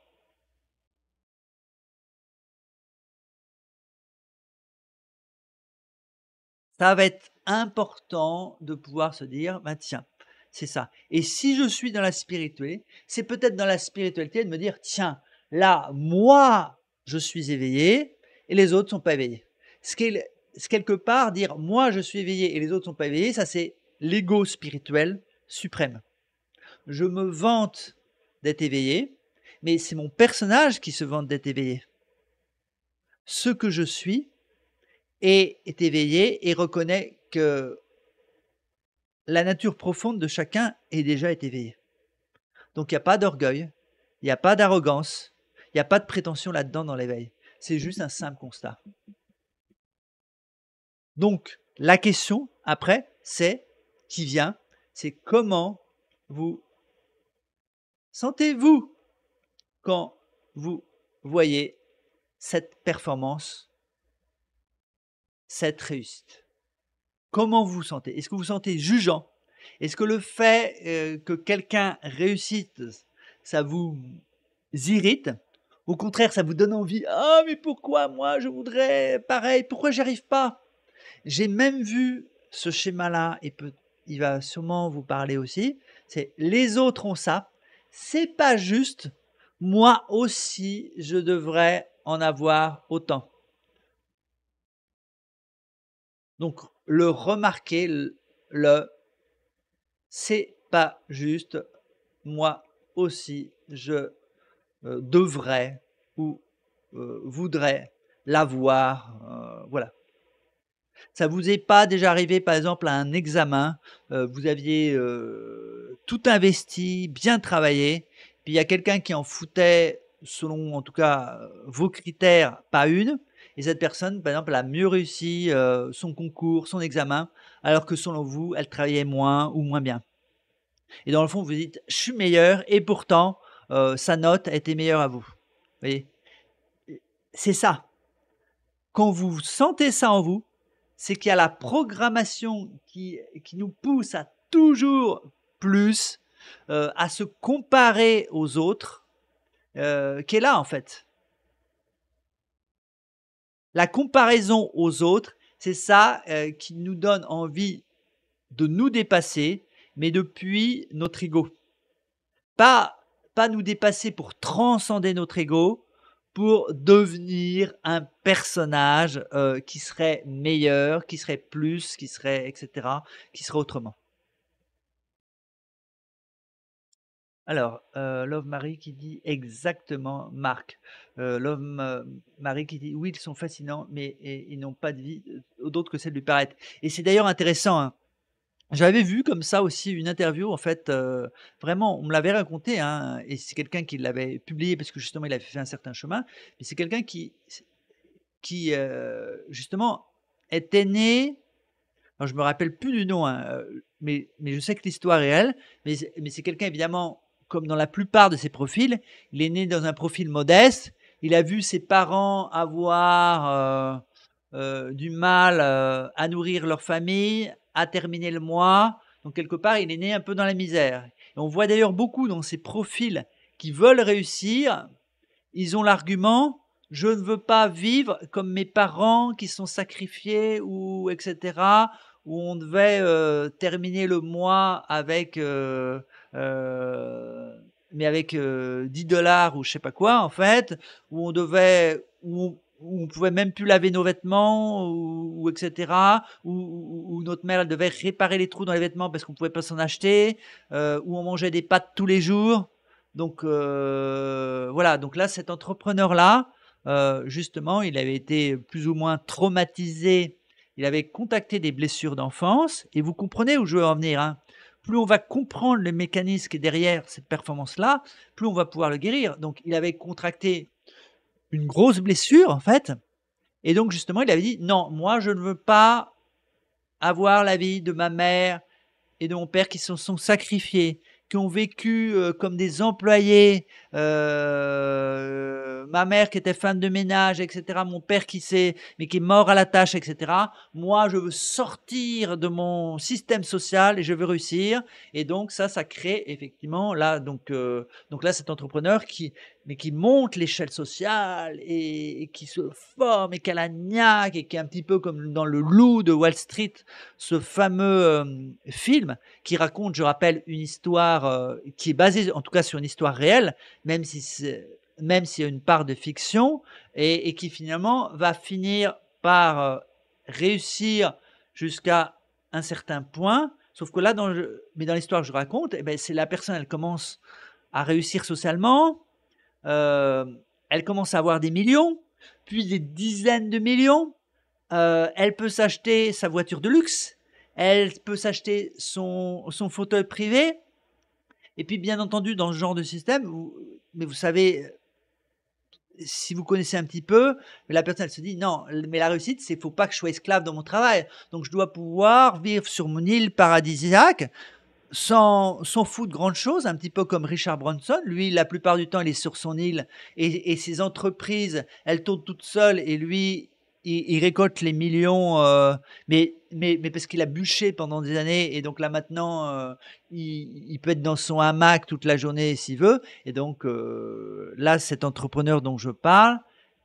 S2: Ça va être important de pouvoir se dire, bah, tiens,
S1: c'est ça. Et si je suis dans la spiritualité, c'est peut-être dans la spiritualité de me dire, tiens, là, moi, je suis éveillé et les autres ne sont pas éveillés. Ce quelque part, dire moi je suis éveillé et les autres ne sont pas éveillés, ça c'est l'ego spirituel suprême. Je me vante d'être éveillé, mais c'est mon personnage qui se vante d'être éveillé. Ce que je suis est, éveillé et reconnaît que la nature profonde de chacun est déjà éveillée. Donc il n'y a pas d'orgueil, il n'y a pas d'arrogance, il n'y a pas de prétention là-dedans dans l'éveil. C'est juste un simple constat. Donc la question après, c'est qui vient, c'est comment vous sentez-vous quand vous voyez cette performance, cette réussite Comment vous vous sentez Est-ce que vous sentez jugeant Est-ce que le fait euh, que quelqu'un réussisse, ça vous irrite Au contraire, ça vous donne envie Ah, mais pourquoi moi je voudrais pareil Pourquoi j'arrive pas J'ai même vu ce schéma-là, et peut il va sûrement vous parler aussi. C'est les autres ont ça. C'est pas juste. Moi aussi, je devrais en avoir autant. Donc, le remarquer, le, c'est pas juste. Moi aussi, je euh, devrais ou euh, voudrais l'avoir. Euh, voilà. Ça vous est pas déjà arrivé, par exemple, à un examen, euh, vous aviez euh, tout investi, bien travaillé, puis il y a quelqu'un qui en foutait, selon en tout cas euh, vos critères, pas une, et cette personne, par exemple, a mieux réussi son concours, son examen, alors que selon vous, elle travaillait moins ou moins bien. Et dans le fond, vous dites, je suis meilleur, et pourtant, sa note a été meilleure à vous. Vous voyez C'est ça. Quand vous sentez ça en vous, c'est qu'il y a la programmation qui, qui nous pousse à toujours plus, euh, à se comparer aux autres, euh, qui est là en fait. La comparaison aux autres, c'est ça euh, qui nous donne envie de nous dépasser, mais depuis notre ego. Pas, pas nous dépasser pour transcender notre ego, pour devenir un personnage euh, qui serait meilleur, qui serait plus, qui serait etc., qui serait autrement. Alors, euh, Love Marie qui dit exactement Marc. Euh, Love Marie qui dit oui, ils sont fascinants, mais ils n'ont pas de vie euh, d'autre que celle du paraître. Et c'est d'ailleurs intéressant. Hein. J'avais vu comme ça aussi une interview, en fait, vraiment, on me l'avait raconté, hein, et c'est quelqu'un qui l'avait publié parce que justement il avait fait un certain chemin, mais c'est quelqu'un qui, qui justement était né, alors je me rappelle plus du nom, hein, mais, mais je sais que l'histoire est réelle, mais, mais c'est quelqu'un évidemment, comme dans la plupart de ses profils, il est né dans un profil modeste, il a vu ses parents avoir du mal à nourrir leur famille, à terminé le mois. Donc quelque part, il est né un peu dans la misère. on voit d'ailleurs beaucoup dans ces profils qui veulent réussir, ils ont l'argument je ne veux pas vivre comme mes parents qui sont sacrifiés ou etc. où on devait euh, terminer le mois avec euh, euh, mais avec 10 dollars ou je sais pas quoi en fait où on devait où où on pouvait même plus laver nos vêtements ou, etc. Où, notre mère devait réparer les trous dans les vêtements parce qu'on pouvait pas s'en acheter. Euh, où on mangeait des pâtes tous les jours. Donc euh, voilà. Donc là, cet entrepreneur là, euh, justement, il avait été plus ou moins traumatisé. Il avait contacté des blessures d'enfance. Et vous comprenez où je veux en venir. Hein. plus on va comprendre le mécanisme derrière cette performance-là, plus on va pouvoir le guérir. Donc, il avait contracté une grosse blessure, en fait. Et donc, justement, il avait dit, non, moi, je ne veux pas avoir la vie de ma mère et de mon père qui se sont, sacrifiés, qui ont vécu euh, comme des employés, euh, ma mère qui était femme de ménage, etc., mon père qui s'est, mais qui est mort à la tâche, etc. Moi, je veux sortir de mon système social et je veux réussir. Et donc ça, ça crée effectivement là, donc euh, donc là, cet entrepreneur qui mais qui monte l'échelle sociale et, qui se forme et niaque et qui est un petit peu comme dans Le Loup de Wall Street, ce fameux euh, film qui raconte, je rappelle, une histoire euh, qui est basée en tout cas sur une histoire réelle, même si même s'il y a une part de fiction, et, qui finalement va finir par euh, réussir jusqu'à un certain point. Sauf que là, dans, mais dans l'histoire que je raconte, eh ben, c'est la personne, elle commence à réussir socialement, euh, elle commence à avoir des millions, puis des dizaines de millions. Euh, elle peut s'acheter sa voiture de luxe, elle peut s'acheter son, son fauteuil privé. Et puis, bien entendu, dans ce genre de système, mais vous savez, si vous connaissez un petit peu, la personne elle se dit non, mais la réussite, c'est faut pas que je sois esclave dans mon travail. Donc je dois pouvoir vivre sur mon île paradisiaque s'en fout de grandes choses, un petit peu comme Richard Branson. Lui, la plupart du temps, il est sur son île et, ses entreprises, elles tournent toutes seules et lui, il, récolte les millions, euh, mais, mais, parce qu'il a bûché pendant des années et donc là maintenant, euh, il, peut être dans son hamac toute la journée s'il veut. Et donc euh, là, cet entrepreneur dont je parle,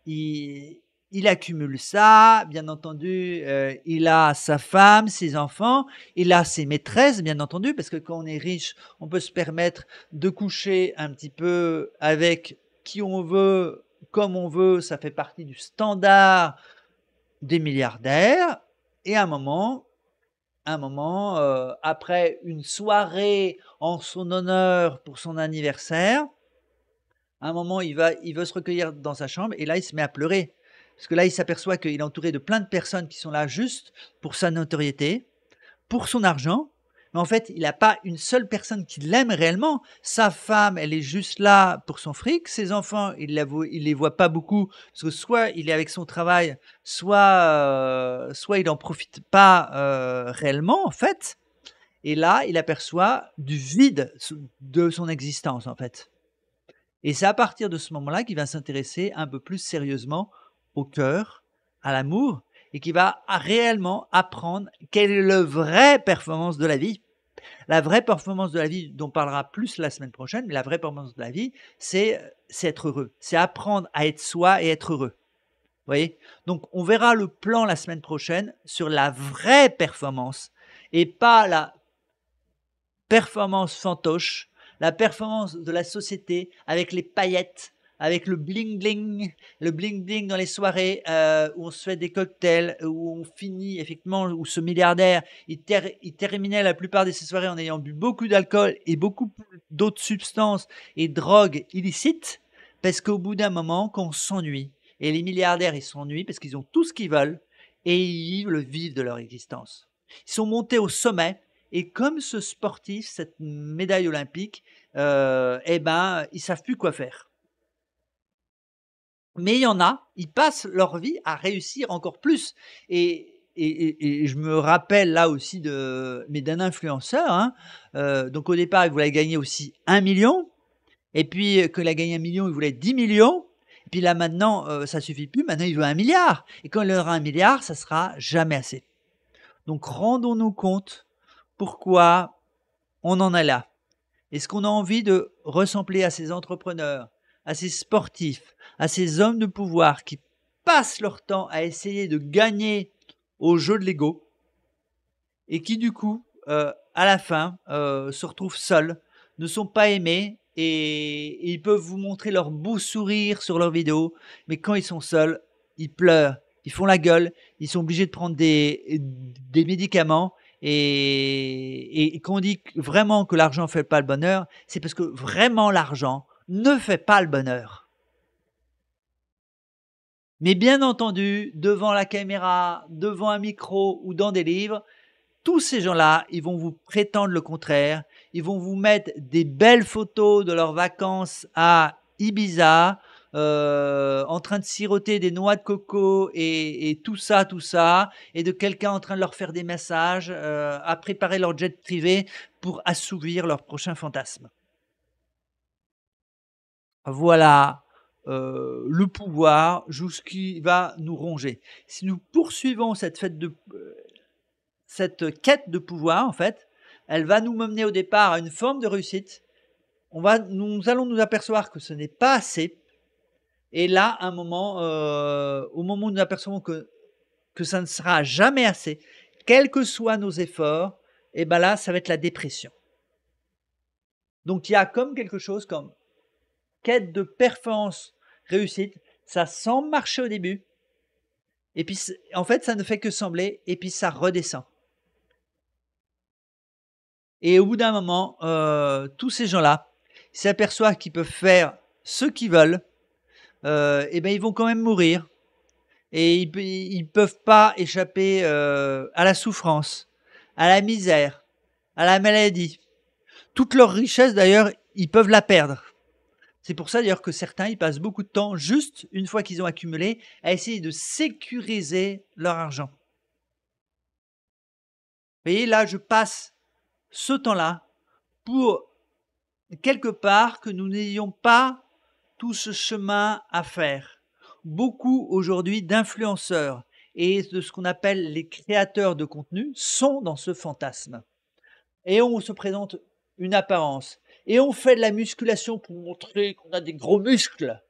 S1: il il accumule ça, bien entendu, euh, il a sa femme, ses enfants, il a ses maîtresses, bien entendu, parce que quand on est riche, on peut se permettre de coucher un petit peu avec qui on veut, comme on veut, ça fait partie du standard des milliardaires. Et à un moment, un moment, euh, après une soirée en son honneur pour son anniversaire, à un moment, il, va, il veut se recueillir dans sa chambre et là, il se met à pleurer parce que là, il s'aperçoit qu'il est entouré de plein de personnes qui sont là juste pour sa notoriété, pour son argent. Mais en fait, il n'a pas une seule personne qui l'aime réellement. Sa femme, elle est juste là pour son fric. Ses enfants, il ne les voit pas beaucoup. Parce que soit il est avec son travail, soit, euh, soit il n'en profite pas euh, réellement, en fait. Et là, il aperçoit du vide de son existence, en fait. Et c'est à partir de ce moment-là qu'il va s'intéresser un peu plus sérieusement au cœur, à l'amour, et qui va réellement apprendre quelle est la vraie performance de la vie. La vraie performance de la vie, dont on parlera plus la semaine prochaine, mais la vraie performance de la vie, c'est euh, être heureux. C'est apprendre à être soi et être heureux. Vous voyez Donc, on verra le plan la semaine prochaine sur la vraie performance et pas la performance fantoche, la performance de la société avec les paillettes, avec le bling bling, le bling bling dans les soirées euh, où on se fait des cocktails, où on finit effectivement, où ce milliardaire, il, terminait la plupart de ses soirées en ayant bu beaucoup d'alcool et beaucoup d'autres substances et drogues illicites, parce qu'au bout d'un moment, qu'on s'ennuie, et les milliardaires, ils s'ennuient parce qu'ils ont tout ce qu'ils veulent et ils vivent le vif de leur existence. Ils sont montés au sommet et comme ce sportif, cette médaille olympique, euh, eh ben, ils savent plus quoi faire. Mais il y en a, ils passent leur vie à réussir encore plus. Et, je me rappelle là aussi de, mais d'un influenceur. Hein, euh, donc au départ, il voulait gagner aussi un million. Et puis, euh, que a gagné un million, il voulait 10 millions. Et puis là, maintenant, euh, ça suffit plus. Maintenant, il veut un milliard. Et quand il aura un milliard, ça sera jamais assez. Donc rendons-nous compte pourquoi on en est là. Est-ce qu'on a envie de ressembler à ces entrepreneurs à ces sportifs, à ces hommes de pouvoir qui passent leur temps à essayer de gagner au jeu de l'ego et qui du coup, euh, à la fin, euh, se retrouvent seuls, ne sont pas aimés et ils peuvent vous montrer leur beau sourire sur leur vidéo, mais quand ils sont seuls, ils pleurent, ils font la gueule, ils sont obligés de prendre des, médicaments. Et, qu'on dit vraiment que l'argent ne fait pas le bonheur, c'est parce que vraiment l'argent ne fait pas le bonheur. Mais bien entendu, devant la caméra, devant un micro ou dans des livres, tous ces gens-là, ils vont vous prétendre le contraire. Ils vont vous mettre des belles photos de leurs vacances à Ibiza, euh, en train de siroter des noix de coco et, tout ça, tout ça, et de quelqu'un en train de leur faire des massages, euh, à préparer leur jet privé pour assouvir leur prochain fantasme voilà euh, le pouvoir jusqu'à qu'il va nous ronger. Si nous poursuivons cette, euh, cette quête de pouvoir, en fait, elle va nous mener au départ à une forme de réussite. On va, nous allons nous apercevoir que ce n'est pas assez. Et là, un moment, euh, au moment où nous apercevons que, que ça ne sera jamais assez, quels que soient nos efforts, et eh ben là, ça va être la dépression. Donc il y a comme quelque chose comme quête de performance, réussite, ça semble marcher au début, et puis en fait ça ne fait que sembler, et puis ça redescend. Et au bout d'un moment, euh, tous ces gens-là s'aperçoivent qu'ils peuvent faire ce qu'ils veulent, euh, et bien ils vont quand même mourir, et ils ne peuvent pas échapper euh, à la souffrance, à la misère, à la maladie. Toute leur richesse d'ailleurs, ils peuvent la perdre. C'est pour ça d'ailleurs que certains ils passent beaucoup de temps juste une fois qu'ils ont accumulé à essayer de sécuriser leur argent. Vous voyez, là, je passe ce temps-là pour quelque part que nous n'ayons pas tout ce chemin à faire. Beaucoup aujourd'hui d'influenceurs et de ce qu'on appelle les créateurs de contenu sont dans ce fantasme. Et on se présente une apparence et on fait de la musculation pour montrer qu'on a des gros muscles.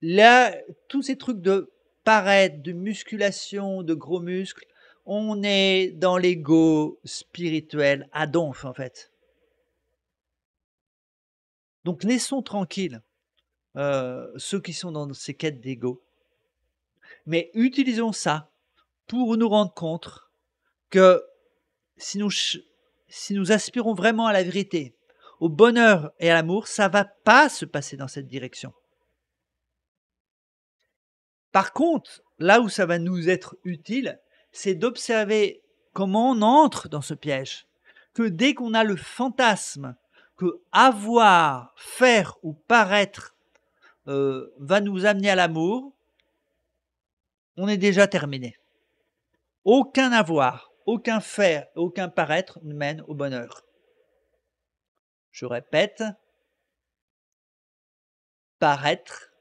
S1: Là, tous ces trucs de paraître, de musculation, de gros muscles, on est dans l'ego spirituel à en fait. Donc laissons tranquilles euh, ceux qui sont dans ces quêtes d'ego. Mais utilisons ça pour nous rendre compte que si nous, si nous aspirons vraiment à la vérité, au bonheur et à l'amour, ça va pas se passer dans cette direction. Par contre, là où ça va nous être utile, c'est d'observer comment on entre dans ce piège. Que dès qu'on a le fantasme que avoir, faire ou paraître euh, va nous amener à l'amour, on est déjà terminé. Aucun avoir, aucun faire, aucun paraître ne mène au bonheur.
S2: Je répète, paraître,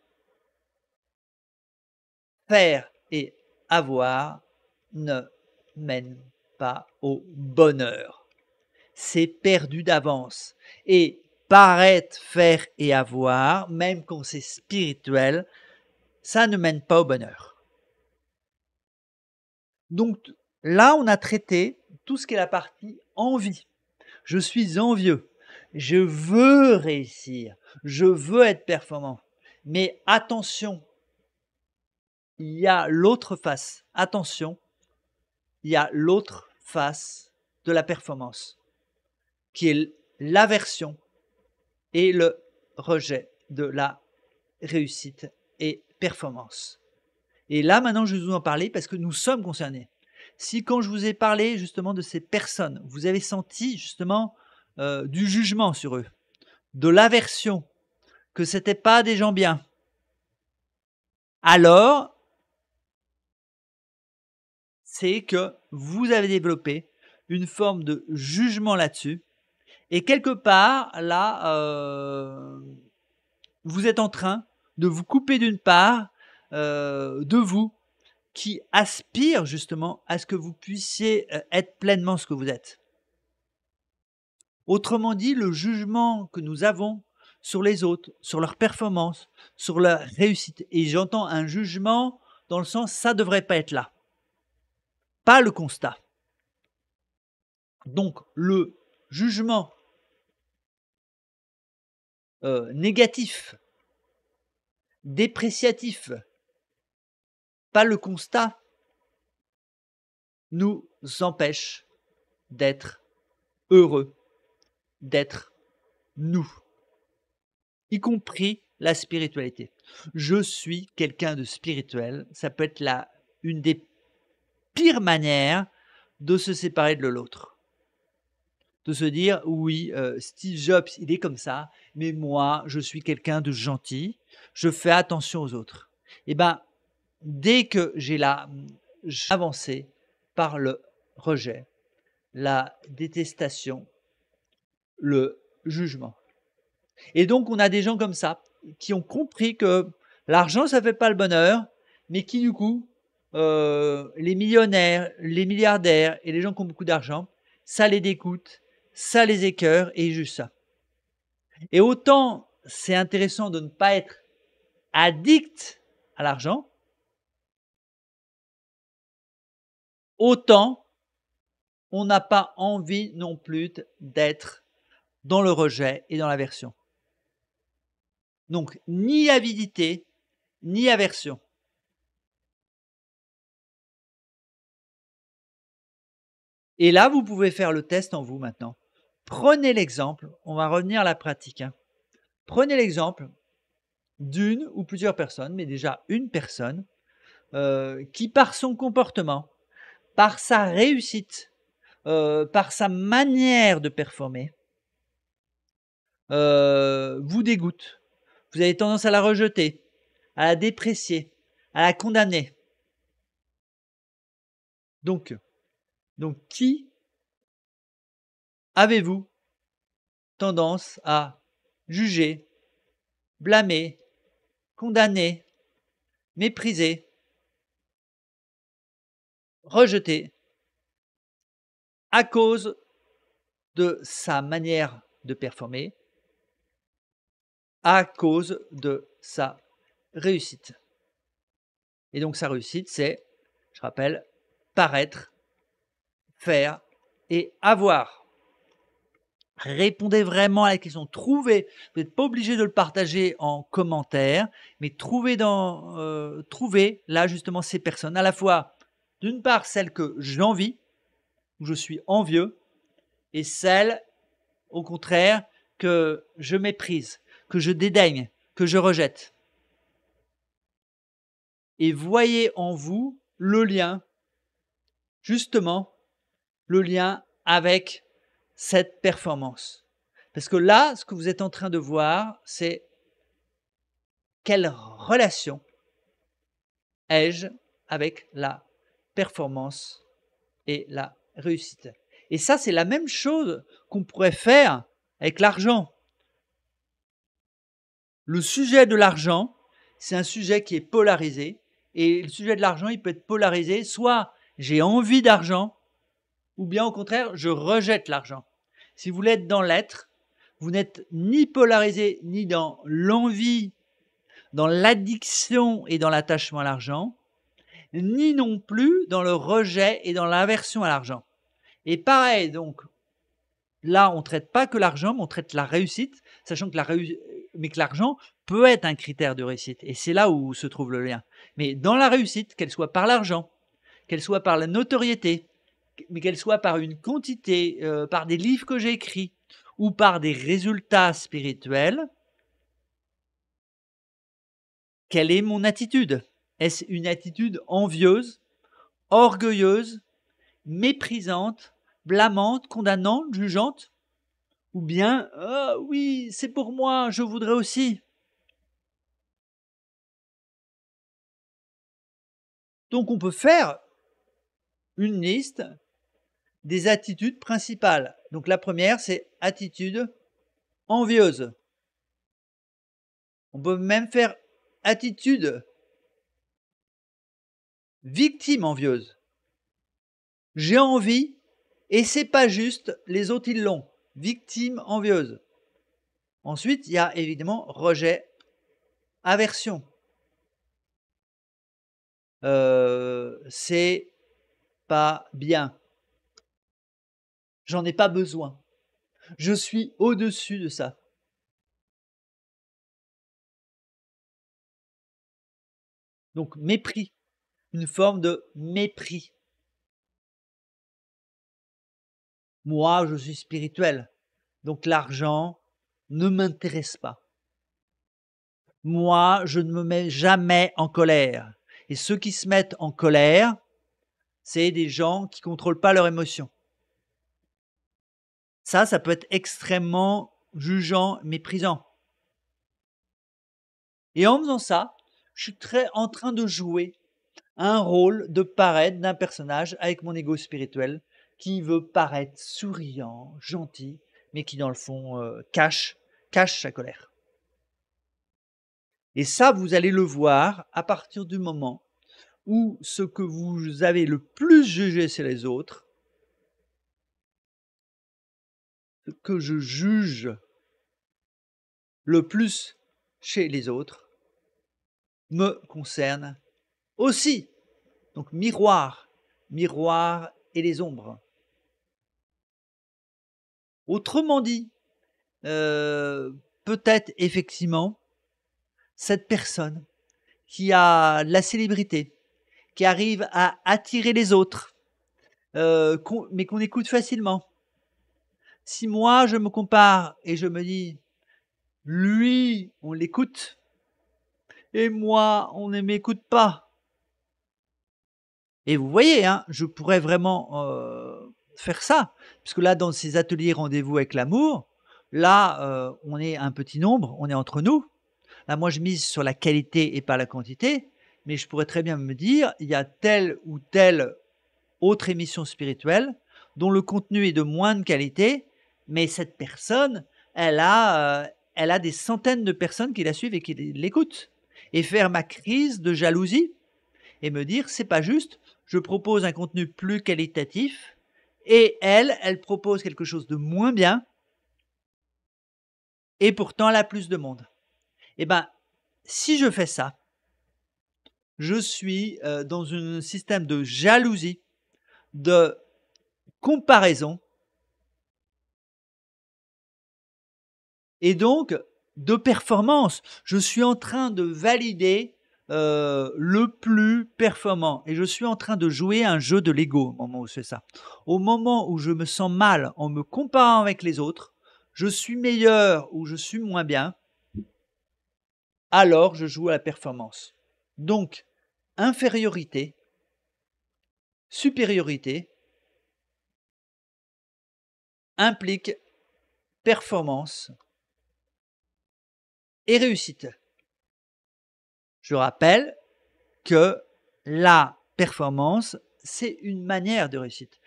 S2: faire et avoir ne
S1: mène pas au bonheur. C'est perdu d'avance. Et paraître, faire et avoir, même quand c'est spirituel, ça ne mène pas au bonheur. Donc là, on a traité tout ce qui est la partie envie. Je suis envieux. Je veux réussir, je veux être performant. Mais attention, il y a l'autre face. Attention, il y a l'autre face de la performance, qui est l'aversion et le rejet de la réussite et performance. Et là, maintenant, je vais vous en parler parce que nous sommes concernés. Si quand je vous ai parlé justement de ces personnes, vous avez senti justement euh, du jugement sur eux, de l'aversion, que n'étaient pas des gens bien. Alors, c'est que vous avez développé une forme de jugement là-dessus. Et quelque part, là, euh, vous êtes en train de vous couper d'une part euh, de vous qui aspire justement à ce que vous puissiez être pleinement ce que vous êtes. Autrement dit, le jugement que nous avons sur les autres, sur leur performance, sur leur réussite. Et j'entends un jugement dans le sens ça ne devrait pas être là. Pas le constat.
S2: Donc le jugement euh, négatif, dépréciatif, pas le constat, nous
S1: empêche d'être heureux d'être nous, y compris la spiritualité. Je suis quelqu'un de spirituel, ça peut être la, une des pires manières de se séparer de l'autre. De se dire, oui, euh, Steve Jobs, il est comme ça, mais moi, je suis quelqu'un de gentil, je fais attention aux autres. Et eh bien, dès que j'ai avancé par le rejet, la détestation, le jugement. Et donc, on a des gens comme ça qui ont compris que l'argent, ça ne fait pas le bonheur, mais qui, du coup, euh, les millionnaires, les milliardaires et les gens qui ont beaucoup d'argent, ça les découte, ça les écœure et juste ça. Et autant c'est intéressant de ne pas être addict à l'argent, autant on n'a pas envie non plus d'être dans le
S2: rejet et dans l'aversion. Donc, ni avidité, ni aversion. Et là, vous pouvez faire le test en vous maintenant. Prenez l'exemple, on va
S1: revenir à la pratique. Hein. Prenez l'exemple d'une ou plusieurs personnes, mais déjà une personne, euh, qui par son comportement, par sa réussite, euh, par sa manière de performer, euh, vous dégoûte. Vous avez tendance à la rejeter, à la
S2: déprécier, à la condamner. Donc, donc qui avez-vous tendance
S1: à juger, blâmer, condamner, mépriser, rejeter à cause de sa manière de performer, à cause de sa réussite. Et donc sa réussite, c'est, je rappelle, paraître, faire et avoir. Répondez vraiment à la question. Trouvez, vous n'êtes pas obligé de le partager en commentaire, mais trouvez, dans, euh, là justement ces personnes, à la fois d'une part celles que j'envie, où je suis envieux, et celles, au contraire, que je méprise que je dédaigne, que je rejette. Et voyez en vous le lien, justement, le lien avec cette performance. Parce que là, ce que vous êtes en train de voir, c'est quelle relation ai-je avec la performance et la réussite. Et ça, c'est la même chose qu'on pourrait faire avec l'argent. Le sujet de l'argent, c'est un sujet qui est polarisé. Et le sujet de l'argent, il peut être polarisé. Soit j'ai envie d'argent, ou bien au contraire, je rejette l'argent. Si vous l'êtes dans l'être, vous n'êtes ni polarisé ni dans l'envie, dans l'addiction et dans l'attachement à l'argent, ni non plus dans le rejet et dans l'aversion à l'argent. Et pareil, donc, là, on ne traite pas que l'argent, mais on traite la réussite, sachant que la, réussite, mais que l'argent peut être un critère de réussite. Et c'est là où se trouve le lien. Mais dans la réussite, qu'elle soit par l'argent, qu'elle soit par la notoriété, mais qu'elle soit par une quantité, euh, par des livres que j'ai écrits, ou par des résultats spirituels, quelle est mon attitude Est-ce une attitude envieuse, orgueilleuse, méprisante, blâmante, condamnante, jugeante ou bien «Ah
S2: oui, c'est pour moi, je voudrais aussi. Donc on peut faire une liste
S1: des attitudes principales. Donc la première, c'est attitude
S2: envieuse. On peut même faire attitude victime envieuse. J'ai
S1: envie et c'est pas juste, les autres ils l'ont victime envieuse. Ensuite, il y a évidemment rejet, aversion. Euh, c'est pas bien.
S2: J'en ai pas besoin. Je suis au-dessus de ça. Donc mépris, une forme de mépris. Moi, je suis spirituel, donc l'argent
S1: ne m'intéresse pas. Moi, je ne me mets jamais en colère. Et ceux qui se mettent en colère, c'est des gens qui ne contrôlent pas leurs émotions. Ça, ça peut être extrêmement jugeant, méprisant. Et en faisant ça, je suis très en train de jouer un rôle de paraître d'un personnage avec mon ego spirituel qui veut paraître souriant, gentil, mais qui dans le fond euh, cache, cache sa colère. Et ça, vous allez le voir à partir du moment où ce que vous avez le plus jugé, chez les autres.
S2: Ce que je juge le plus chez les autres me
S1: concerne aussi. Donc miroir, miroir et les ombres. Autrement dit, euh, peut-être effectivement, cette personne qui a la célébrité, qui arrive à attirer les autres, euh, mais qu'on écoute facilement. Si moi je me compare et je me dis, lui, on l'écoute, et moi, on ne m'écoute pas. Et vous voyez, hein, je pourrais vraiment euh, faire ça. Parce que là, dans ces ateliers rendez-vous avec l'amour, là, euh, on est un petit nombre, on est entre nous. Là, moi, je mise sur la qualité et pas la quantité, mais je pourrais très bien me dire, il y a telle ou telle autre émission spirituelle dont le contenu est de moins de qualité, mais cette personne, elle a, euh, elle a des centaines de personnes qui la suivent et qui l'écoutent. Et faire ma crise de jalousie et me dire, c'est pas juste, je propose un contenu plus qualitatif, et elle, elle propose quelque chose de moins bien, et pourtant elle a plus de monde. Eh bien, si je fais ça, je suis euh, dans un système de jalousie, de comparaison, et donc de performance. Je suis en train de valider euh, le plus performant. Et je suis en train de jouer un jeu de Lego au moment où c'est ça. Au moment où je me sens mal en me comparant avec les autres, je suis meilleur ou je suis moins bien, alors je joue à la performance. Donc, infériorité, supériorité
S2: implique performance et réussite. Je rappelle
S1: que la performance, c'est une manière de réussite.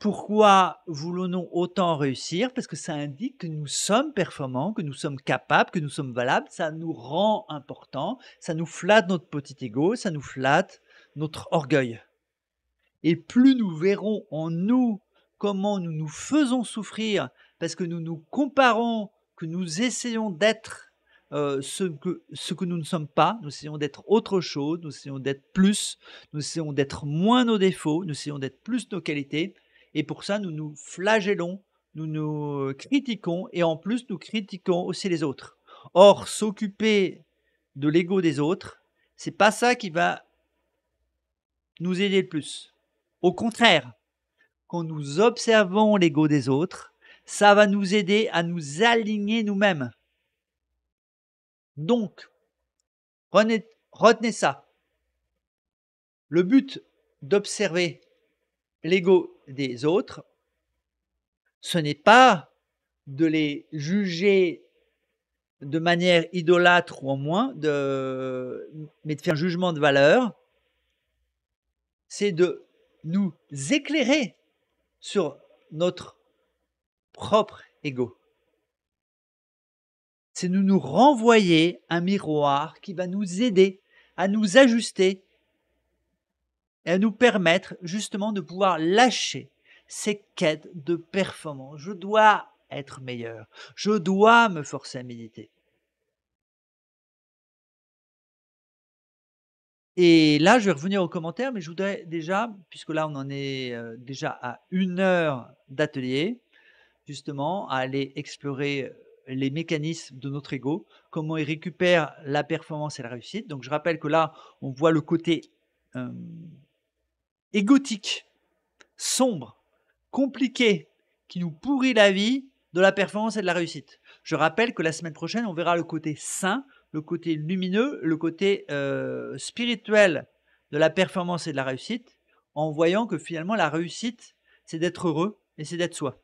S1: Pourquoi voulons-nous autant réussir Parce que ça indique que nous sommes performants, que nous sommes capables, que nous sommes valables. Ça nous rend importants, ça nous flatte notre petit ego, ça nous flatte notre orgueil. Et plus nous verrons en nous comment nous nous faisons souffrir parce que nous nous comparons, que nous essayons d'être euh, ce, que, ce que nous ne sommes pas, nous essayons d'être autre chose, nous essayons d'être plus, nous essayons d'être moins nos défauts, nous essayons d'être plus nos qualités, et pour ça nous nous flagellons, nous nous critiquons, et en plus nous critiquons aussi les autres. Or, s'occuper de l'ego des autres, c'est pas ça qui va nous aider le plus. Au contraire, quand nous observons l'ego des autres, ça va nous aider à nous aligner nous-mêmes. Donc, retenez, ça. Le but d'observer l'ego des autres, ce n'est pas de les juger de manière idolâtre ou en moins, de, mais de faire un jugement de valeur, c'est de nous éclairer sur notre propre ego c'est de nous renvoyer un miroir qui va nous aider à nous ajuster et à nous permettre justement de pouvoir lâcher ces quêtes de performance. Je dois être meilleur, je dois me forcer à méditer. Et là, je vais revenir aux commentaires, mais je voudrais déjà, puisque là, on en est euh, déjà à une heure d'atelier, justement, à aller explorer euh, les mécanismes de notre ego, comment il récupère la performance et la réussite. Donc je rappelle que là, on voit le côté euh, égotique, sombre, compliqué, qui nous pourrit la vie de la performance et de la réussite. Je rappelle que la semaine prochaine, on verra le côté sain, le côté lumineux, le côté euh, spirituel de la performance et de la réussite, en voyant que finalement la réussite, c'est d'être heureux et c'est d'être soi.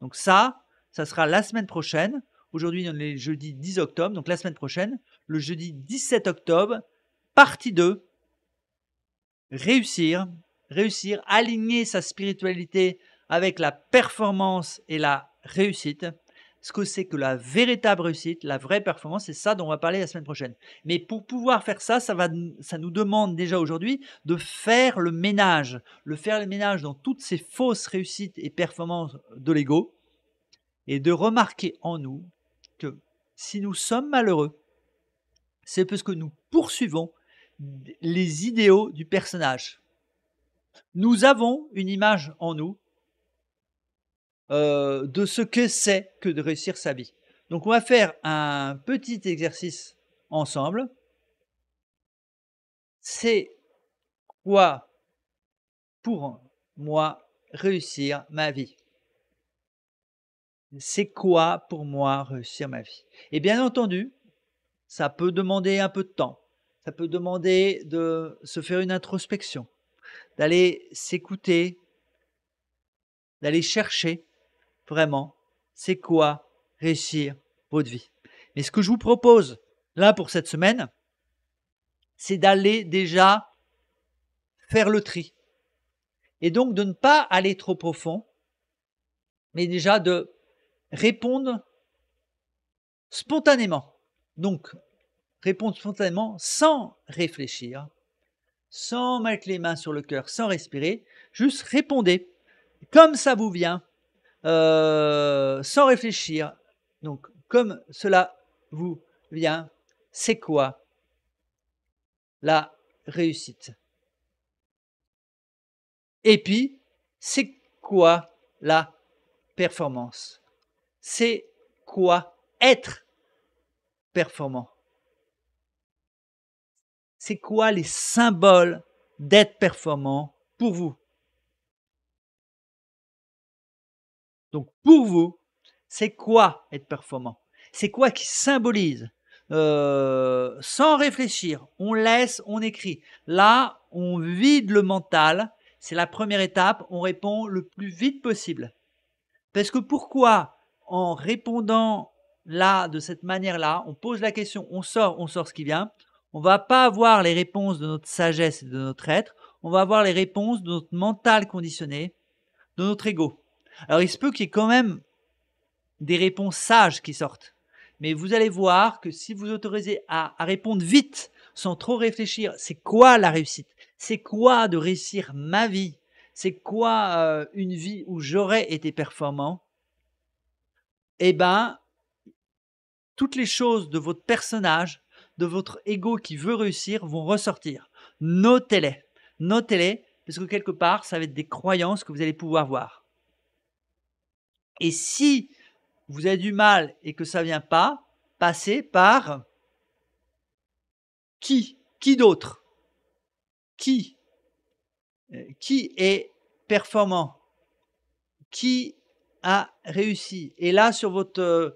S1: Donc ça, ça sera la semaine prochaine. Aujourd'hui, on est jeudi 10 octobre, donc la semaine prochaine, le jeudi 17 octobre, partie 2. Réussir, réussir, aligner sa spiritualité avec la performance et la réussite. Ce que c'est que la véritable réussite, la vraie performance, c'est ça dont on va parler la semaine prochaine. Mais pour pouvoir faire ça, ça, va, ça nous demande déjà aujourd'hui de faire le ménage, le faire le ménage dans toutes ces fausses réussites et performances de l'ego, et de remarquer en nous que si nous sommes malheureux, c'est parce que nous poursuivons les idéaux du personnage. Nous avons une image en nous euh, de ce que c'est que de réussir sa vie. Donc on va faire un petit exercice ensemble. C'est quoi pour moi réussir ma vie c'est quoi pour moi réussir ma vie Et bien entendu, ça peut demander un peu de temps, ça peut demander de se faire une introspection, d'aller s'écouter, d'aller chercher vraiment c'est quoi réussir votre vie. Mais ce que je vous propose là pour cette semaine, c'est d'aller déjà faire le tri. Et donc de ne pas aller trop profond, mais déjà de Répondre spontanément. Donc, répondre spontanément sans réfléchir, sans mettre les mains sur le cœur, sans respirer, juste répondez comme ça vous vient, euh, sans réfléchir. Donc, comme cela vous vient, c'est quoi la réussite Et puis, c'est quoi la performance c'est quoi être performant C'est quoi les symboles d'être performant pour vous Donc pour vous, c'est quoi être performant C'est quoi qui symbolise euh, Sans réfléchir, on laisse, on écrit. Là, on vide le mental. C'est la première étape. On répond le plus vite possible. Parce que pourquoi en répondant là, de cette manière-là, on pose la question, on sort, on sort ce qui vient, on va pas avoir les réponses de notre sagesse et de notre être, on va avoir les réponses de notre mental conditionné, de notre ego. Alors il se peut qu'il y ait quand même des réponses sages qui sortent. Mais vous allez voir que si vous autorisez à, répondre vite, sans trop réfléchir, c'est quoi la réussite C'est quoi de réussir ma vie C'est quoi euh, une vie où j'aurais été performant eh ben, toutes les choses de votre personnage, de votre ego qui veut réussir vont ressortir. Notez-les. Notez-les, parce que quelque part, ça va être des croyances que vous allez pouvoir voir. Et si vous avez du mal et que ça ne vient pas, passez par qui Qui d'autre Qui euh, Qui est performant Qui a réussi. Et là, sur votre euh,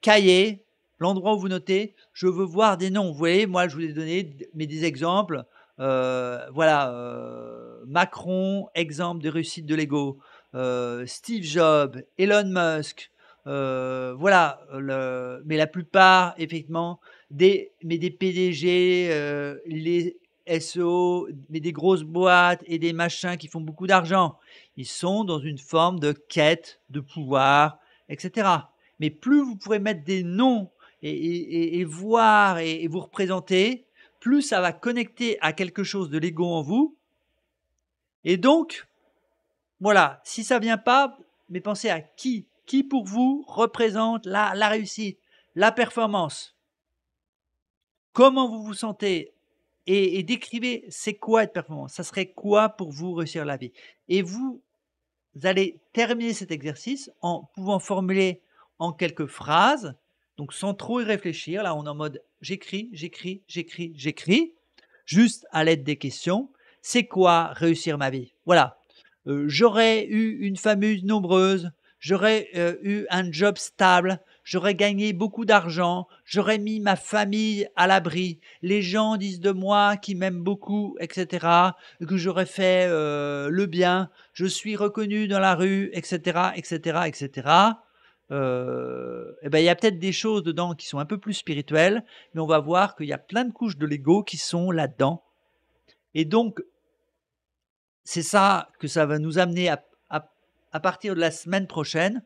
S1: cahier, l'endroit où vous notez, je veux voir des noms. Vous voyez, moi, je vous ai donné mes des exemples. Euh, voilà, euh, Macron, exemple de réussite de l'ego. Steve Jobs, Elon Musk. voilà, le, mais la plupart, effectivement, des, mais des PDG, les SEO, mais des grosses boîtes et des machins qui font beaucoup d'argent. Ils sont dans une forme de quête de pouvoir, etc. Mais plus vous pourrez mettre des noms et, voir et, vous représenter, plus ça va connecter à quelque chose de l'ego en vous. Et donc, voilà, si ça vient pas, mais pensez à qui, qui pour vous représente la, réussite, la performance. Comment vous vous sentez et, et, décrivez c'est quoi être performant, ça serait quoi pour vous réussir la vie. Et vous vous allez terminer cet exercice en pouvant formuler en quelques phrases, donc sans trop y réfléchir. Là, on est en mode j'écris, j'écris, j'écris, j'écris, juste à l'aide des questions. C'est quoi réussir ma vie Voilà. Euh, j'aurais eu une famille nombreuse, j'aurais euh, eu un job stable, j'aurais gagné beaucoup d'argent, j'aurais mis ma famille à l'abri, les gens disent de moi qu'ils m'aiment beaucoup, etc., que j'aurais fait euh, le bien, je suis reconnu dans la rue, etc., etc., etc. et euh, eh ben, il y a peut-être des choses dedans qui sont un peu plus spirituelles, mais on va voir qu'il y a plein de couches de l'ego qui sont là-dedans. Et donc, c'est ça que ça va nous amener à partir de la semaine prochaine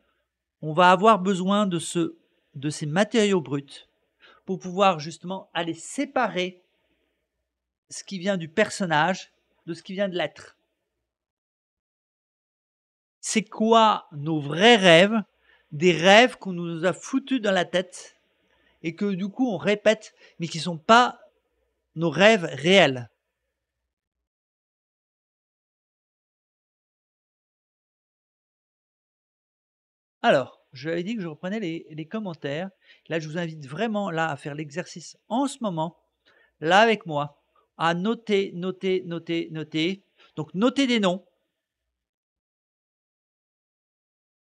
S1: on va avoir besoin de, ce, de ces matériaux bruts pour pouvoir justement aller séparer ce qui vient du personnage de ce qui vient de l'être. C'est quoi nos vrais rêves Des rêves qu'on nous a foutus
S2: dans la tête et que du coup on répète, mais qui ne sont pas nos rêves réels. Alors, je vous avais dit que je reprenais les,
S1: commentaires. Là, je vous invite vraiment là à faire l'exercice en ce moment, là avec moi, à noter, noter, noter, noter. Donc, notez des noms.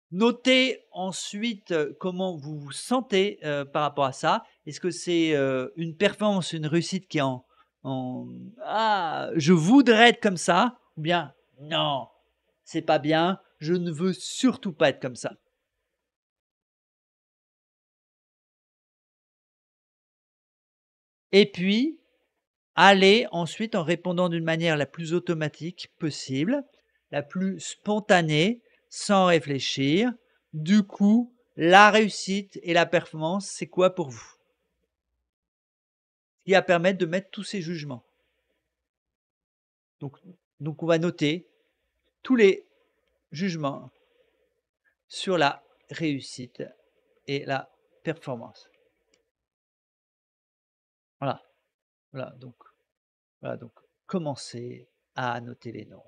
S1: Notez ensuite euh, comment vous vous sentez euh, par rapport à ça. Est-ce que c'est euh, une performance, une réussite qui est en, ah je voudrais être comme ça ou bien non c'est
S2: pas bien je ne veux surtout pas être comme ça Et puis,
S1: aller ensuite en répondant d'une manière la plus automatique possible, la plus spontanée, sans réfléchir. Du coup, la réussite et la performance, c'est quoi pour vous Il va permettre de mettre tous ces jugements. Donc, donc on va noter tous les jugements sur la réussite et la
S2: performance. Voilà, voilà donc voilà donc commencez à noter les noms.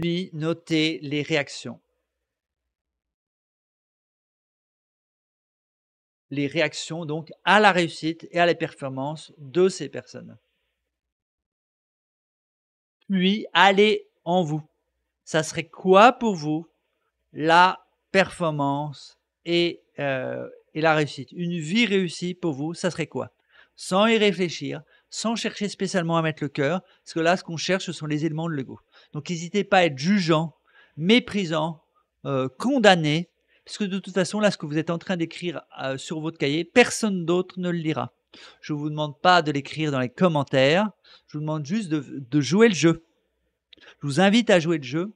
S2: Puis notez les réactions. Les réactions donc à la réussite et à la performance de ces personnes.
S1: Puis allez en vous. Ça serait quoi pour vous la performance et euh, et la réussite. Une vie réussie pour vous, ça serait quoi Sans y réfléchir, sans chercher spécialement à mettre le cœur, parce que là, ce qu'on cherche, ce sont les éléments de l'ego. Donc n'hésitez pas à être jugeant, méprisant, euh, condamné, parce que de toute façon, là, ce que vous êtes en train d'écrire euh, sur votre cahier, personne d'autre ne le lira. Je ne vous demande pas de l'écrire dans les commentaires, je vous demande juste de jouer le jeu. Je vous invite à jouer le jeu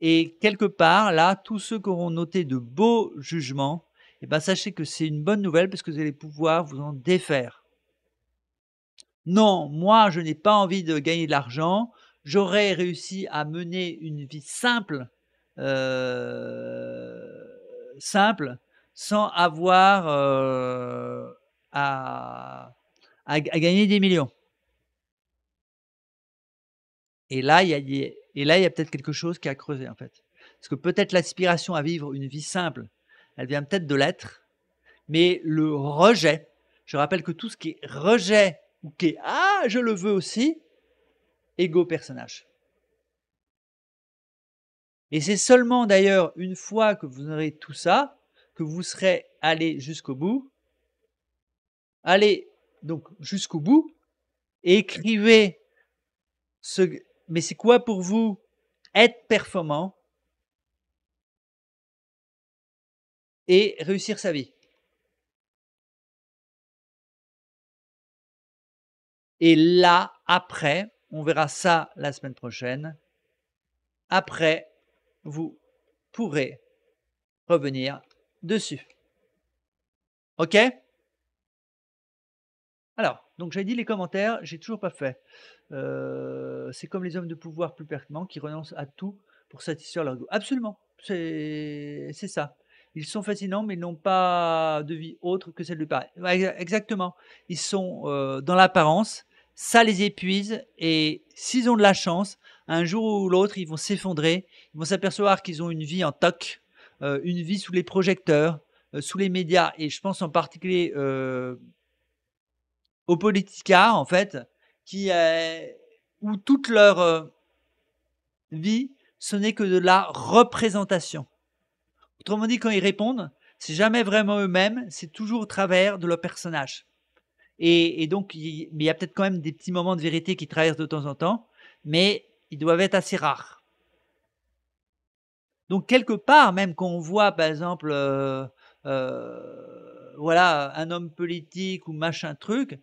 S1: et quelque part, là, tous ceux qui auront noté de beaux jugements, eh ben, sachez que c'est une bonne nouvelle parce que vous allez pouvoir vous en défaire. Non, moi, je n'ai pas envie de gagner de l'argent. J'aurais réussi à mener une vie simple, euh, simple, sans avoir euh, à gagner des millions. Et là, il y a, peut-être quelque chose qui a creusé, en fait. Parce que peut-être l'aspiration à vivre une vie simple, elle vient peut-être de l'être, mais le rejet, je rappelle que tout ce qui est rejet ou qui est Ah, je le veux aussi, égo personnage. Et c'est seulement d'ailleurs une fois que vous aurez tout ça, que vous serez allé jusqu'au bout. Allez donc jusqu'au bout, écrivez ce, mais c'est quoi pour vous être performant
S2: et réussir sa vie Et là, après, on verra ça la semaine prochaine. Après,
S1: vous pourrez revenir dessus. OK alors, donc j'avais dit les commentaires, j'ai toujours pas fait. Euh, c'est comme les hommes de pouvoir plus pertinents qui renoncent à tout pour satisfaire leur goût. Absolument, c'est ça. Ils sont fascinants, mais ils n'ont pas de vie autre que celle du Paris. Exactement. Ils sont euh, dans l'apparence, ça les épuise, et s'ils ont de la chance, un jour ou l'autre, ils vont s'effondrer, ils vont s'apercevoir qu'ils ont une vie en toc, euh, une vie sous les projecteurs, sous les médias, et je pense en particulier aux politica, en fait, qui, où toute leur euh, vie, ce n'est que de la représentation. Autrement dit, quand ils répondent, c'est jamais vraiment eux-mêmes, c'est toujours au travers de leur personnage. Et, donc, il, mais y a peut-être quand même des petits moments de vérité qui traversent de temps en temps, mais ils doivent être assez rares. Donc quelque part, même quand on voit par exemple, euh, euh, voilà, un homme politique ou machin truc,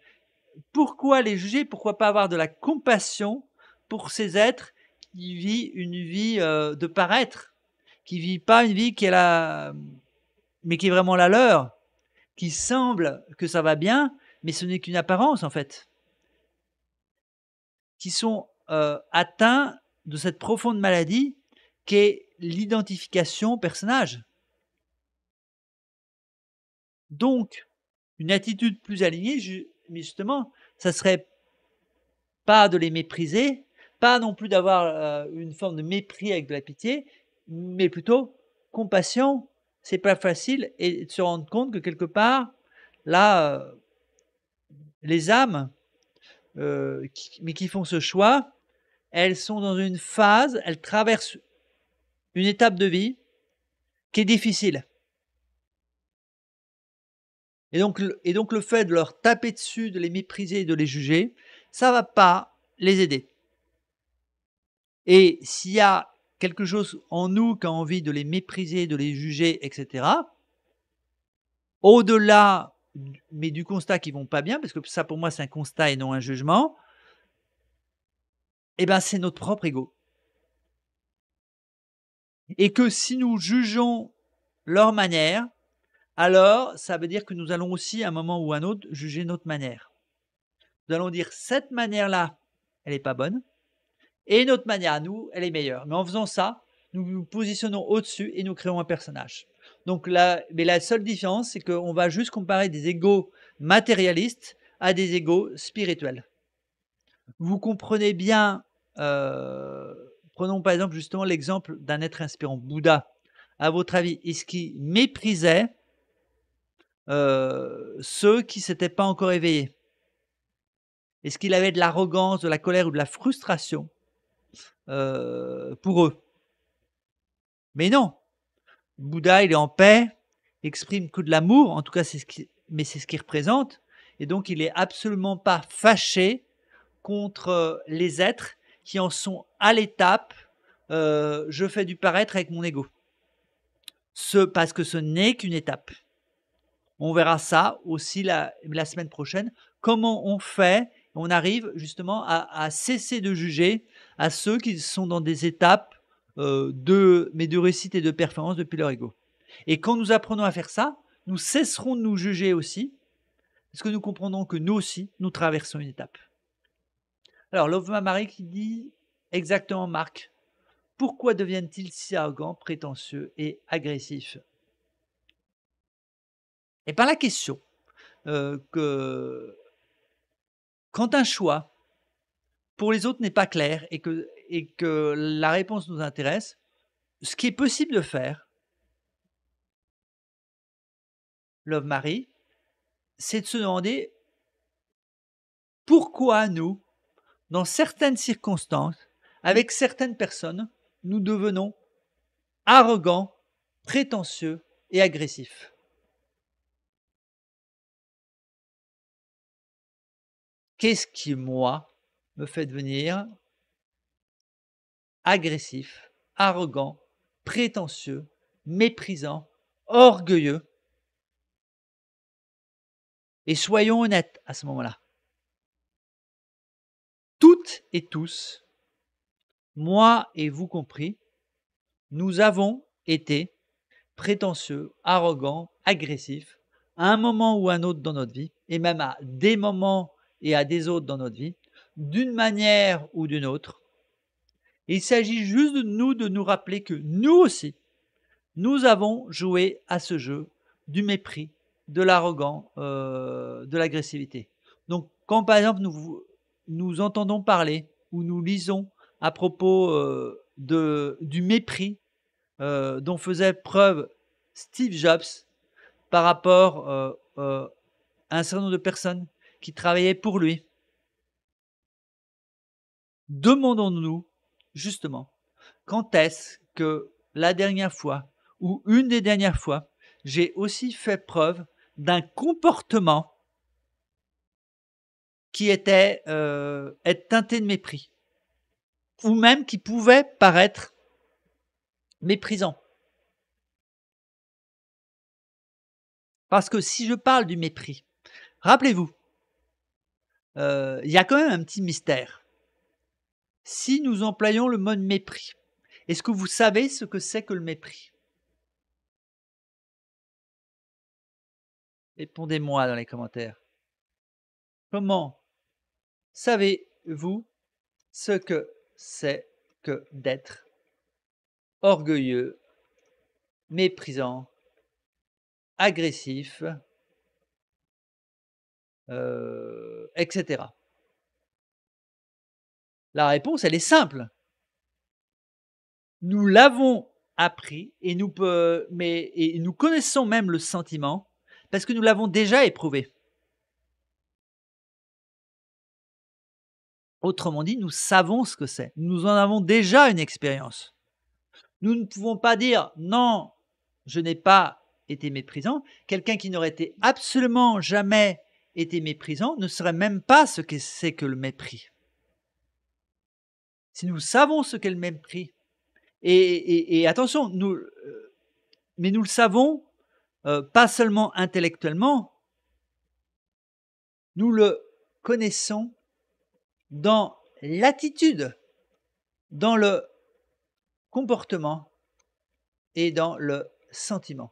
S1: pourquoi les juger Pourquoi pas avoir de la compassion pour ces êtres qui vivent une vie euh, de paraître, qui vivent pas une vie qui est la, mais qui est vraiment la leur, qui semble que ça va bien, mais ce n'est qu'une apparence en fait, qui sont euh, atteints de cette profonde maladie qu'est l'identification personnage. Donc, une attitude plus alignée mais justement, ça serait pas de les mépriser, pas non plus d'avoir euh, une forme de mépris avec de la pitié, mais plutôt compassion. C'est pas facile et de se rendre compte que quelque part, là, euh, les âmes, euh, mais qui font ce choix, elles sont dans une phase, elles traversent une étape de vie qui est difficile. Et donc, le fait de leur taper dessus, de les mépriser de les juger, ça va pas les aider. Et s'il y a quelque chose en nous qui a envie de les mépriser, de les juger, etc., au-delà mais du constat qu'ils vont pas bien, parce que ça pour moi c'est un constat et non un jugement, eh ben c'est notre propre ego. Et que si nous jugeons leur manière, alors ça veut dire que nous allons aussi, à un moment ou à un autre, juger notre manière. Nous allons dire cette manière-là, elle n'est pas bonne, et notre manière nous, elle est meilleure. Mais en faisant ça, nous nous positionnons au-dessus et nous créons un personnage. Donc mais la seule différence, c'est qu'on va juste comparer des égaux matérialistes à des égaux spirituels. Vous comprenez bien, euh, prenons par exemple justement l'exemple d'un être inspirant, Bouddha. À votre avis, est-ce qu'il méprisait euh, ceux qui s'étaient pas encore éveillés Est-ce qu'il avait de l'arrogance, de la colère ou de la frustration euh, pour eux Mais non. Bouddha, il est en paix, exprime que de l'amour, en tout cas, c'est ce mais c'est ce qu'il représente. Et donc, il n'est absolument pas fâché contre euh, les êtres qui en sont à l'étape je fais du paraître avec mon ego. Ce, parce que ce n'est qu'une étape. On verra ça aussi la, semaine prochaine. Comment on fait On arrive justement à, cesser de juger à ceux qui sont dans des étapes euh, de, mais de réussite et de performance depuis leur ego. Et quand nous apprenons à faire ça, nous cesserons de nous juger aussi, parce que nous comprenons que nous aussi, nous traversons une étape. Alors, Love Marie qui dit exactement Marc, pourquoi deviennent-ils si arrogants, prétentieux et agressifs et par la question euh, que quand un choix pour les autres n'est pas clair et que, et que la réponse nous intéresse, ce qui est possible de faire, Love Marie, c'est de se demander pourquoi nous, dans certaines circonstances, avec certaines personnes, nous devenons
S2: arrogants, prétentieux et agressifs. qu'est-ce qui, moi, me fait devenir agressif, arrogant,
S1: prétentieux, méprisant, orgueilleux
S2: Et soyons honnêtes à ce moment-là. Toutes et tous, moi et vous compris,
S1: nous avons été prétentieux, arrogants, agressifs, à un moment ou à un autre dans notre vie, et même à des moments et à des autres dans notre vie, d'une manière ou d'une autre. Il s'agit juste de nous de nous rappeler que nous aussi, nous avons joué à ce jeu du mépris, de l'arrogant, euh, de l'agressivité. Donc quand par exemple nous, nous entendons parler ou nous lisons à propos euh, de, du mépris euh, dont faisait preuve Steve Jobs par rapport à un certain nombre de personnes qui travaillait pour lui. Demandons-nous, justement, quand est-ce que la dernière fois, ou une des dernières fois, j'ai aussi fait preuve d'un comportement qui était euh,
S2: teinté de mépris, ou même qui pouvait paraître méprisant. Parce que si je parle du mépris, rappelez-vous, euh, il y a quand même un petit
S1: mystère. Si nous employons le mot mépris, est-ce que vous savez
S2: ce que c'est que le mépris Répondez-moi dans les commentaires. Comment
S1: savez-vous ce que c'est que d'être orgueilleux, méprisant, agressif,
S2: euh, etc. La réponse, elle est simple. Nous l'avons
S1: appris et nous, et nous connaissons même le sentiment parce que nous l'avons déjà éprouvé. Autrement dit, nous savons ce que c'est. Nous en avons déjà une expérience. Nous ne pouvons pas dire non, je n'ai pas été méprisant. Quelqu'un qui n'aurait été absolument jamais était méprisant ne serait même pas ce que c'est que le mépris. Si nous savons ce qu'est le mépris, et, attention, nous, euh, mais nous le savons euh, pas seulement intellectuellement, nous le connaissons dans l'attitude, dans le comportement et dans le sentiment.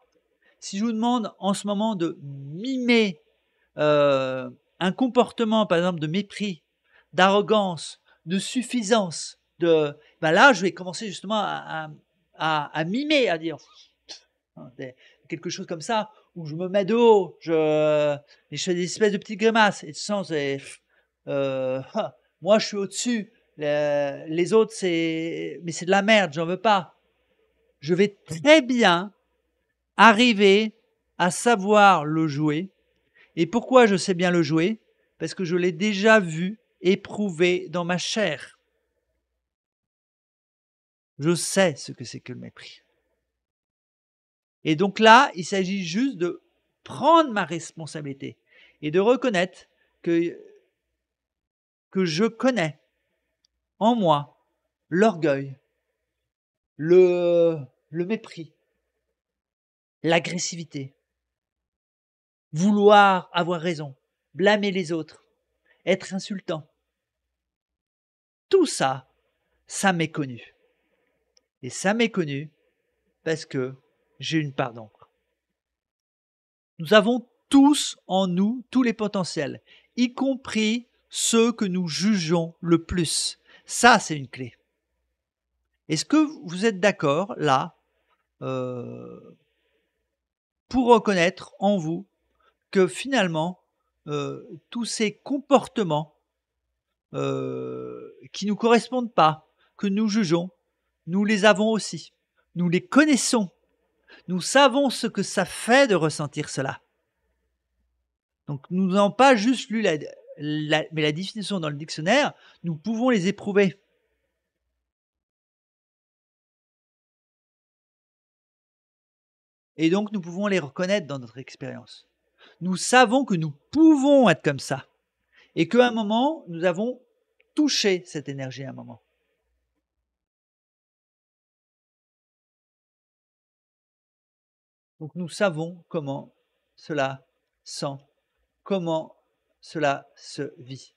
S1: Si je vous demande en ce moment de mimer euh, un comportement, par exemple, de mépris, d'arrogance, de suffisance, de, ben là, je vais commencer justement à, à, mimer, à dire hein, quelque chose comme ça, où je me mets de haut, je, fais des espèces de petites grimaces, et tu sens, euh, moi je suis au-dessus, les, les autres, c'est, mais c'est de la merde, j'en veux pas. Je vais très bien arriver à savoir le jouer et pourquoi je sais bien le jouer Parce que je l'ai déjà vu, éprouver dans ma chair. Je sais ce que c'est que le mépris. Et donc là, il s'agit juste de prendre ma responsabilité et de reconnaître que, que je connais en moi l'orgueil, le, le mépris, l'agressivité, vouloir avoir raison, blâmer les autres, être insultant. Tout ça, ça m'est connu. Et ça m'est connu parce que j'ai une part d'encre. Nous avons tous en nous tous les potentiels, y compris ceux que nous jugeons le plus. Ça, c'est une clé. Est-ce que vous êtes d'accord là euh, pour reconnaître en vous que finalement, euh, tous ces comportements qui euh, qui nous correspondent pas, que nous jugeons, nous les avons aussi. Nous les connaissons. Nous savons ce que ça fait de ressentir cela. Donc nous n'avons pas juste lu mais la définition dans le dictionnaire,
S2: nous pouvons les éprouver. Et donc nous pouvons les reconnaître dans notre expérience
S1: nous savons que nous pouvons être comme ça. Et qu'à un moment, nous avons
S2: touché cette énergie à un moment. Donc nous savons comment cela sent, comment cela se vit.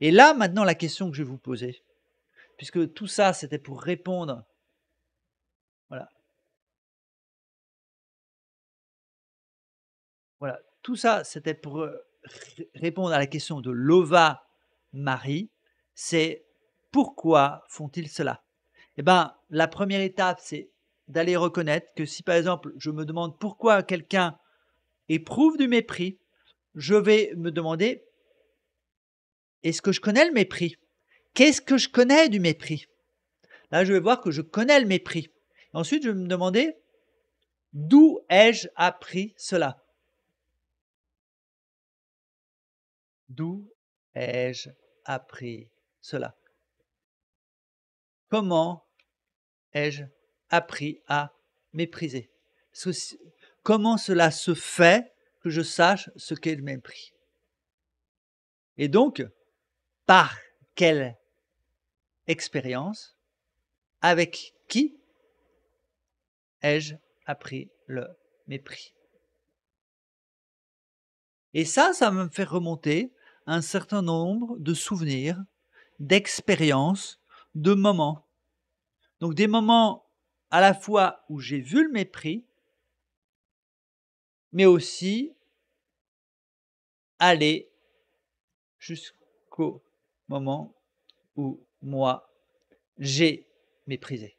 S1: Et là, maintenant, la question que je vais vous poser, puisque tout ça, c'était pour répondre
S2: Voilà, tout ça, c'était pour répondre à la question de Lova
S1: Marie, c'est pourquoi font-ils cela Eh bien, la première étape, c'est d'aller reconnaître que si par exemple je me demande pourquoi quelqu'un éprouve du mépris, je vais me demander est-ce que je connais le mépris Qu'est-ce que je connais du mépris Là, je vais voir que je connais le mépris. Ensuite, je vais me demander d'où ai-je appris cela
S2: D'où ai-je appris cela Comment ai-je
S1: appris à mépriser Comment cela se fait que je sache ce qu'est le mépris Et donc, par quelle expérience, avec qui ai-je appris le mépris Et ça, ça me fait remonter un certain nombre de souvenirs, d'expériences, de moments. Donc des moments à la fois où j'ai vu le mépris, mais aussi aller jusqu'au moment où moi j'ai méprisé.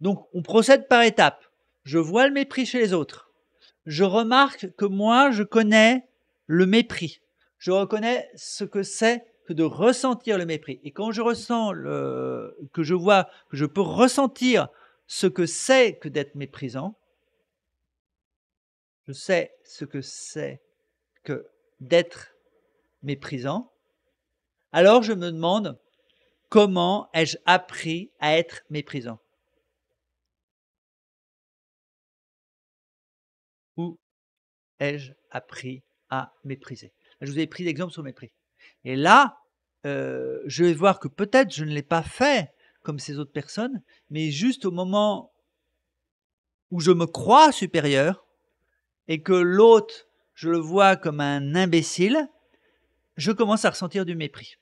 S1: Donc on procède par étapes. Je vois le mépris chez les autres. Je remarque que moi je connais le mépris je reconnais ce que c'est que de ressentir le mépris. Et quand je ressens le, que je vois, que je peux ressentir ce que c'est que d'être méprisant, je sais ce que c'est que d'être méprisant,
S2: alors je me demande comment ai-je appris à être méprisant Où ai-je appris à mépriser je vous ai pris l'exemple sur le mépris. Et là,
S1: euh, je vais voir que peut-être je ne l'ai pas fait comme ces autres personnes, mais juste au moment où je me crois supérieur et que l'autre, je le vois comme un imbécile, je commence à ressentir du mépris.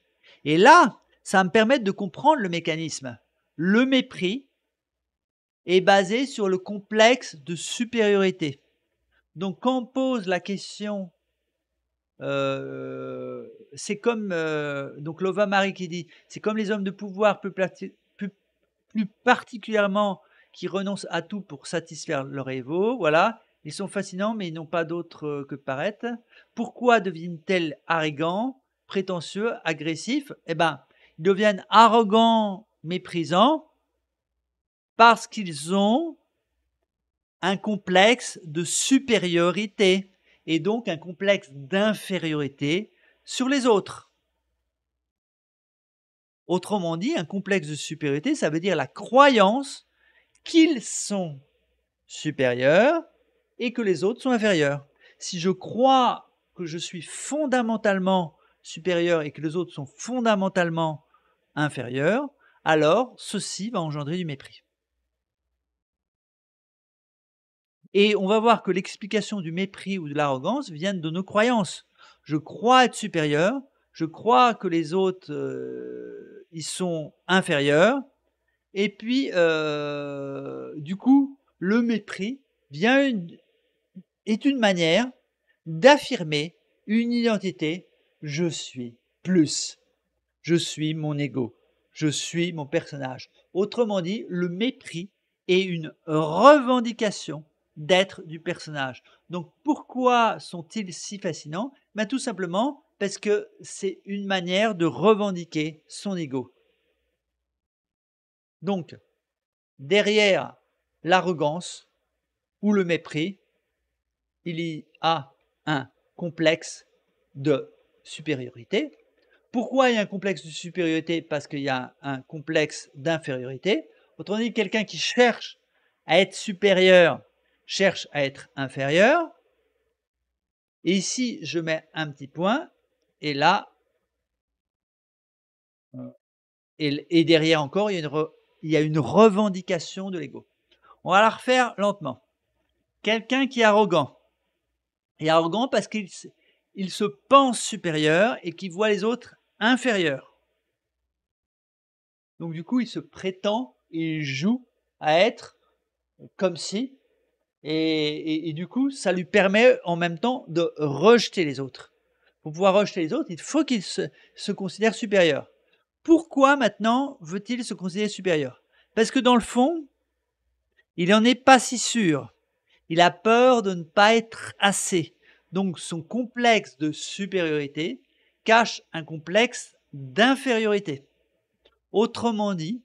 S1: Et là, ça va me permet de comprendre le mécanisme. Le mépris est basé sur le complexe de supériorité. Donc quand on pose la question euh, c'est comme euh, donc Lova Marie qui dit c'est comme les hommes de pouvoir plus, particulièrement qui renoncent à tout pour satisfaire leur évo voilà ils sont fascinants mais ils n'ont pas d'autre euh, que paraître pourquoi deviennent-ils arrogants prétentieux agressifs eh ben ils deviennent arrogants méprisants parce qu'ils ont un complexe de supériorité et donc un complexe d'infériorité sur les autres. Autrement dit, un complexe de supériorité, ça veut dire la croyance qu'ils sont supérieurs et que les autres sont inférieurs. Si je crois que je suis fondamentalement supérieur et que les autres sont fondamentalement inférieurs, alors ceci va engendrer du mépris. Et on va voir que l'explication du mépris ou de l'arrogance vient de nos croyances. Je crois être supérieur, je crois que les autres, euh, ils sont inférieurs. Et puis, euh, du coup, le mépris vient est une manière d'affirmer une identité. Je suis plus. Je suis mon ego. Je suis mon personnage. Autrement dit, le mépris est une revendication d'être du personnage. Donc pourquoi sont-ils si fascinants ben, Tout simplement parce que c'est une manière de revendiquer son ego. Donc, derrière l'arrogance ou le mépris, il y a un complexe de supériorité. Pourquoi il y a un complexe de supériorité Parce qu'il y a un complexe d'infériorité. Autrement dit, quelqu'un qui cherche à être supérieur cherche à être inférieur. Et ici, je mets un petit point, et là, euh, et, derrière encore, il y, a une revendication de l'ego. On va la refaire lentement. Quelqu'un qui est arrogant. Et arrogant parce qu'il il se pense supérieur et qu'il voit les autres inférieurs. Donc du coup, il se prétend, il joue à être comme si, et, du coup, ça lui permet en même temps de rejeter les autres. Pour pouvoir rejeter les autres, il faut qu'il se, se, considère supérieur. Pourquoi maintenant veut-il se considérer supérieur Parce que dans le fond, il n'en est pas si sûr. Il a peur de ne pas être assez. Donc son complexe de supériorité cache un complexe d'infériorité. Autrement dit,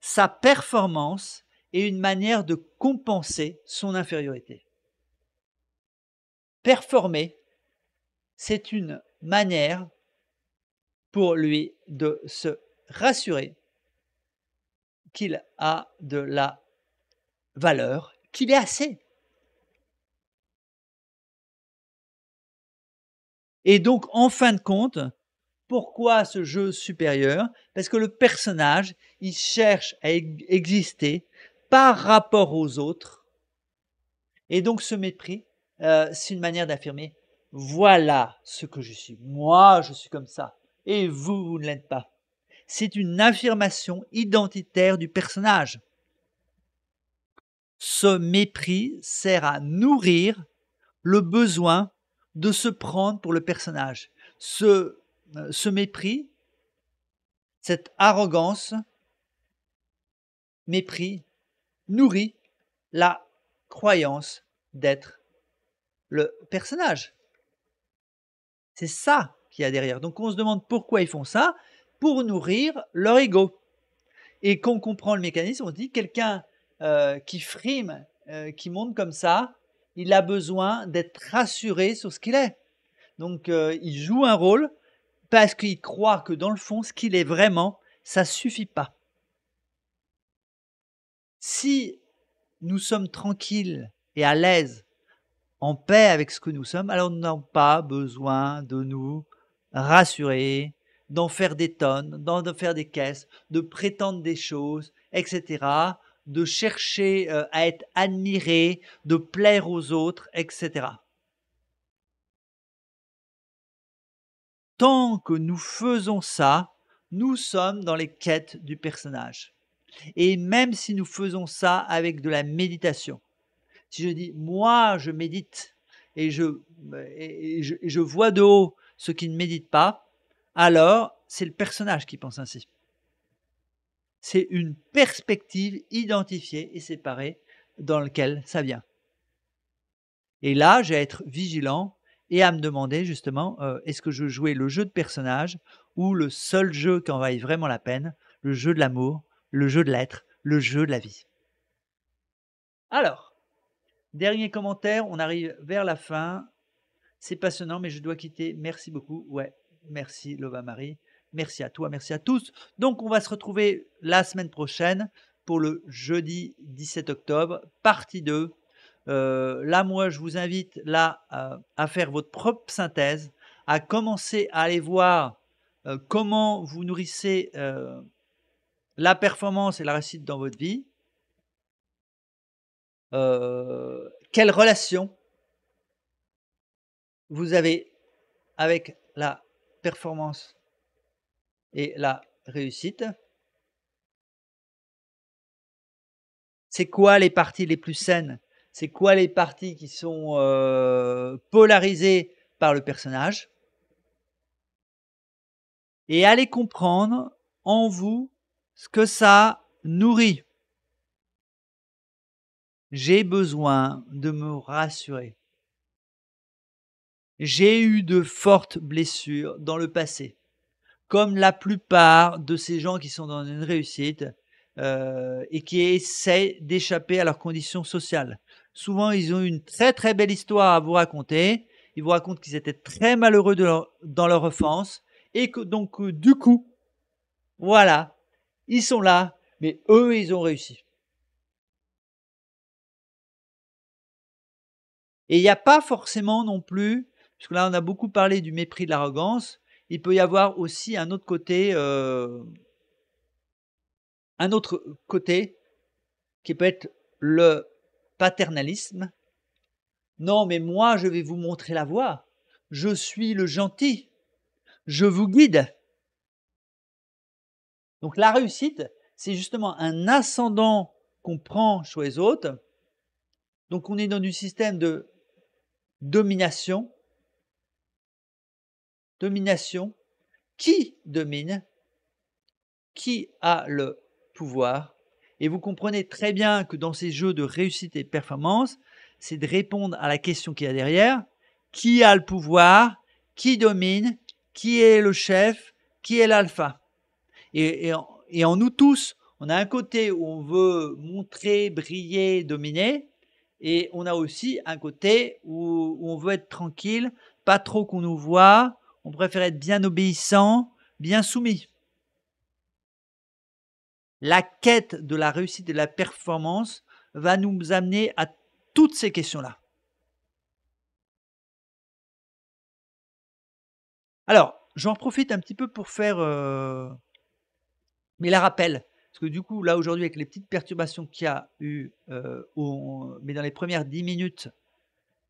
S1: sa performance et une manière de compenser son infériorité. Performer, c'est une manière pour lui de se rassurer qu'il a de
S2: la valeur, qu'il est assez. Et donc, en fin de compte, pourquoi
S1: ce jeu supérieur Parce que le personnage, il cherche à e-, exister par rapport aux autres. Et donc ce mépris, euh, c'est une manière d'affirmer, voilà ce que je suis, moi je suis comme ça, et vous, vous ne l'êtes pas. C'est une affirmation identitaire du personnage. Ce mépris sert à nourrir le besoin de se prendre pour le personnage. Ce, euh, ce mépris, cette arrogance, mépris, nourrit la croyance d'être le personnage. C'est ça qui y a derrière. Donc on se demande pourquoi ils font ça, pour nourrir leur ego. Et quand on comprend le mécanisme, on se dit quelqu'un euh, qui frime, euh, qui monte comme ça, il a besoin d'être rassuré sur ce qu'il est. Donc euh, il joue un rôle parce qu'il croit que dans le fond, ce qu'il est vraiment, ça suffit pas. Si nous sommes tranquilles et à l'aise, en paix avec ce que nous sommes, alors nous n'avons pas besoin de nous rassurer, d'en faire des tonnes, d'en faire des caisses, de prétendre des choses, etc., de chercher euh, à être admiré, de plaire aux autres, etc. Tant que nous faisons ça, nous sommes dans les quêtes du personnage. Et même si nous faisons ça avec de la méditation, si je dis moi je médite et je, vois de haut ce qui ne médite pas, alors c'est le personnage qui pense ainsi. C'est une perspective identifiée et séparée dans laquelle ça vient. Et là, j'ai à être vigilant et à me demander justement, euh, est-ce que je jouais le jeu de personnage ou le seul jeu qui en vaille vraiment la peine, le jeu de l'amour, le jeu de l'être, le jeu de la vie. Alors, dernier commentaire, on arrive vers la fin. C'est passionnant, mais je dois quitter. Merci beaucoup. Ouais, merci Lova Marie. Merci à toi, merci à tous. Donc, on va se retrouver la semaine prochaine pour le jeudi 17 octobre, partie 2. Euh, là, moi, je vous invite là à faire votre propre synthèse, à commencer à aller voir euh, comment vous nourrissez euh, la performance et la réussite dans votre vie, euh, quelle relation
S2: vous avez avec la performance et la réussite
S1: C'est quoi les parties les plus saines C'est quoi les parties qui sont euh, polarisées par le personnage Et allez comprendre en vous ce que ça nourrit. J'ai besoin de me rassurer. J'ai eu de fortes blessures dans le passé. Comme la plupart de ces gens qui sont dans une réussite euh, et qui essaient d'échapper à leurs conditions sociales. Souvent, ils ont une très très belle histoire à vous raconter. Ils vous racontent qu'ils étaient très malheureux dans leur offense et que donc euh, du
S2: coup, voilà, ils sont là, mais eux, ils ont réussi. Et il n'y a pas forcément
S1: non plus, parce que là, on a beaucoup parlé du mépris de l'arrogance, il peut y avoir aussi un autre côté, euh, un autre côté qui peut être le paternalisme. Non, mais moi, je vais vous montrer la voie. Je suis le gentil. Je vous guide. Donc la réussite, c'est justement un ascendant qu'on prend chez les autres. Donc on est dans du système de domination. Domination. Qui domine Qui a le pouvoir Et vous comprenez très bien que dans ces jeux de réussite et de performance, c'est de répondre à la question qu'il y a derrière. Qui a le pouvoir Qui domine Qui est le chef Qui est l'alpha et, en nous tous, on a un côté où on veut montrer, briller, dominer, et on a aussi un côté où, on veut être tranquille, pas trop qu'on nous voit, on préfère être bien obéissant, bien soumis. La quête de la réussite et de la performance va nous amener à toutes ces questions-là. Alors, j'en profite un petit peu pour faire euh, mais la rappelle. Parce que du coup, là aujourd'hui, avec les petites perturbations qu'il y a eu, euh, mais dans les premières 10 minutes,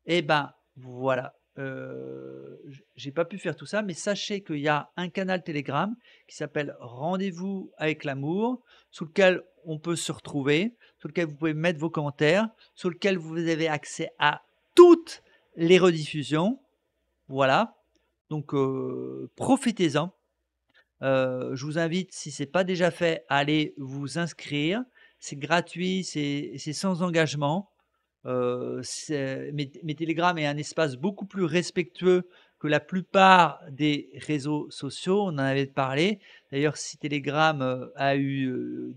S1: eh ben voilà, euh, j'ai pas pu faire tout ça, mais sachez qu'il y a un canal Telegram qui s'appelle Rendez-vous avec l'amour, sous lequel on peut se retrouver, sous lequel vous pouvez mettre vos commentaires, sous lequel vous avez accès à toutes les rediffusions. Voilà, donc euh, profitez-en je vous invite, si ce n'est pas déjà fait, à aller vous inscrire. C'est gratuit, c'est sans engagement. mais mes, Telegram est un espace beaucoup plus respectueux que la plupart des réseaux sociaux. On en avait parlé. D'ailleurs, si Telegram a eu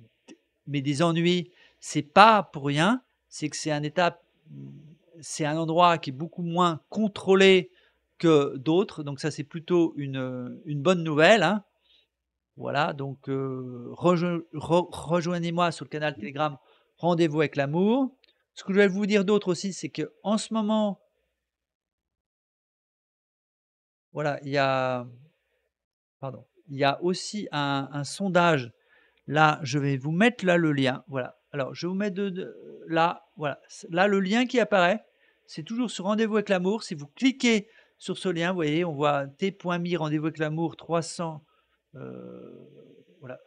S1: mais des ennuis, c'est pas pour rien. C'est que c'est un état, c'est un endroit qui est beaucoup moins contrôlé que d'autres. Donc ça, c'est plutôt une, bonne nouvelle. Hein. Voilà, donc euh, rejoignez-moi sur le canal Telegram Rendez-vous avec l'amour. Ce que je vais vous dire d'autre aussi, c'est que en ce moment, voilà, il y a, pardon, il y a aussi un, sondage. Là, je vais vous mettre là le lien. Voilà. Alors, je vous mets de, là, voilà, là le lien qui apparaît. C'est toujours sur Rendez-vous avec l'amour. Si vous cliquez sur ce lien, vous voyez, on voit T.MI, Rendez-vous avec l'amour 300. Euh, voilà.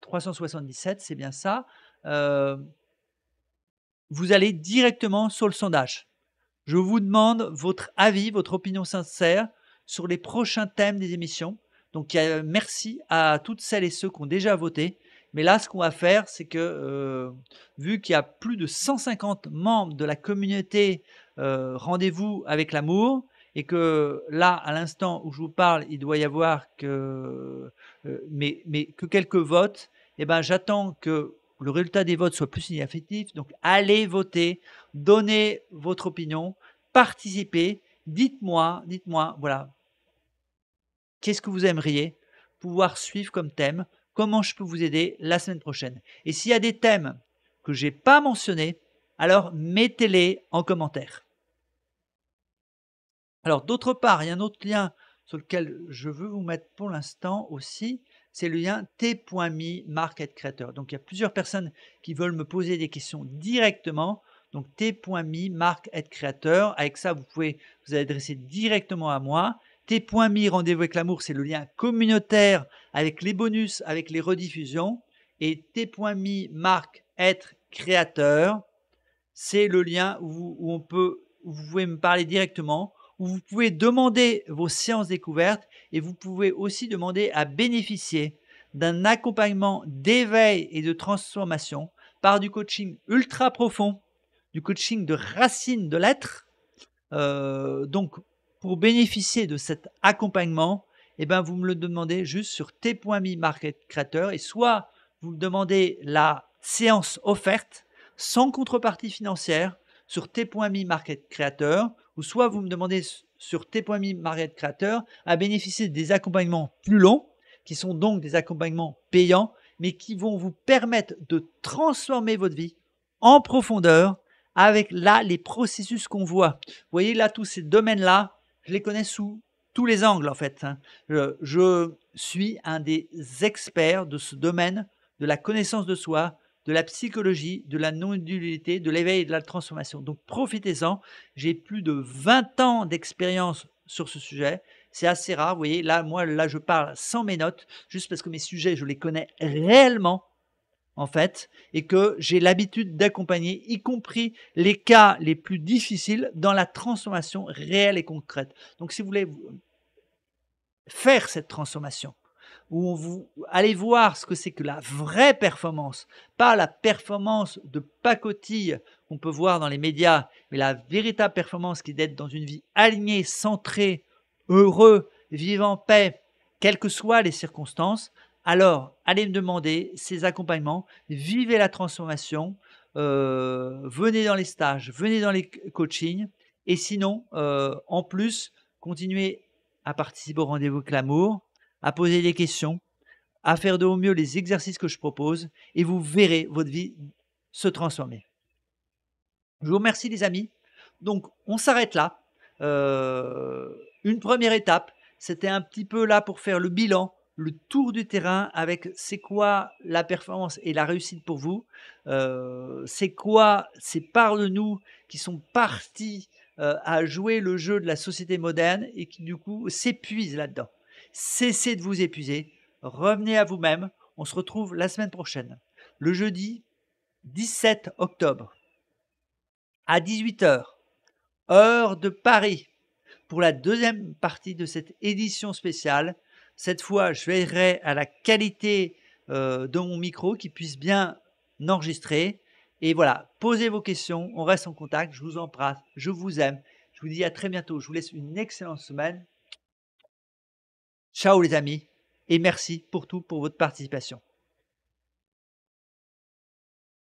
S1: 377, c'est bien ça. Euh, vous allez directement sur le sondage. Je vous demande votre avis, votre opinion sincère sur les prochains thèmes des émissions. Donc euh, merci à toutes celles et ceux qui ont déjà voté. Mais là, ce qu'on va faire, c'est que vu qu'il y a plus de 150 membres de la communauté Rendez-vous avec l'amour, et que là, à l'instant où je vous parle, il doit y avoir que, euh, que quelques votes, eh ben, j'attends que le résultat des votes soit plus significatif. Donc, allez voter, donnez votre opinion, participez, dites-moi, dites-moi, voilà, qu'est-ce que vous aimeriez pouvoir suivre comme thème, comment je peux vous aider la semaine prochaine. Et s'il y a des thèmes que je n'ai pas mentionnés, alors mettez-les en commentaire. Alors d'autre part, il y a un autre lien sur lequel je veux vous mettre pour l'instant aussi, c'est le lien t.me market creator. Donc il y a plusieurs personnes qui veulent me poser des questions directement. Donc t.me être créateur Avec ça, vous pouvez vous adresser directement à moi. T.me rendez-vous avec l'amour, c'est le lien communautaire avec les bonus, avec les rediffusions. Et t.me marque être créateur, c'est le lien on peut, où vous pouvez me parler directement où vous pouvez demander vos séances découvertes et vous pouvez aussi demander à bénéficier d'un accompagnement d'éveil et de transformation par du coaching ultra profond, du coaching de racine de l'être. Euh, donc, pour bénéficier de cet accompagnement, eh ben, vous me le demandez juste sur t.me Market Creator et soit vous me demandez la séance offerte sans contrepartie financière sur t.me Market Creator ou soit vous me demandez sur T.mi Mariette Créateur à bénéficier des accompagnements plus longs, qui sont donc des accompagnements payants, mais qui vont vous permettre de transformer votre vie en profondeur avec là les processus qu'on voit. Vous voyez là tous ces domaines-là, je les connais sous tous les angles en fait. Hein. je suis un des experts de ce domaine de la connaissance de soi, de la psychologie, de la non de l'éveil et de la transformation. Donc profitez-en. J'ai plus de 20 ans d'expérience sur ce sujet. C'est assez rare, vous voyez. Là, moi, là, je parle sans mes notes, juste parce que mes sujets, je les connais réellement, en fait, et que j'ai l'habitude d'accompagner, y compris les cas les plus difficiles, dans la transformation réelle et concrète. Donc, si vous voulez faire cette transformation, où vous allez voir ce que c'est que la vraie performance, pas la performance de pacotille qu'on peut voir dans les médias, mais la véritable performance qui est d'être dans une vie alignée, centrée, heureux, vivant en paix, quelles que soient les circonstances. Alors, allez me demander ces accompagnements, vivez la transformation, euh, venez dans les stages, venez dans les coachings, et sinon, euh, en plus, continuez à participer au rendez-vous Clamour, à poser des questions, à faire de au mieux les exercices que je propose et vous verrez votre vie se transformer. Je vous remercie les amis. Donc on s'arrête là. Euh, une première étape, c'était un petit peu là pour faire le bilan, le tour du terrain avec c'est quoi la performance et la réussite pour vous, euh, c'est quoi ces parts de nous qui sont partis euh, à jouer le jeu de la société moderne et qui du coup s'épuisent là-dedans. Cessez de vous épuiser. Revenez à vous-même. On se retrouve la semaine prochaine, le jeudi 17 octobre, à 18h, heure de Paris, pour la deuxième partie de cette édition spéciale. Cette fois, je veillerai à la qualité euh, de mon micro qui puisse bien enregistrer. Et voilà, posez vos questions, on reste en contact. Je vous embrasse, je vous aime. Je vous dis à très bientôt.
S2: Je vous laisse une excellente semaine. Ciao les amis et merci pour tout pour votre participation.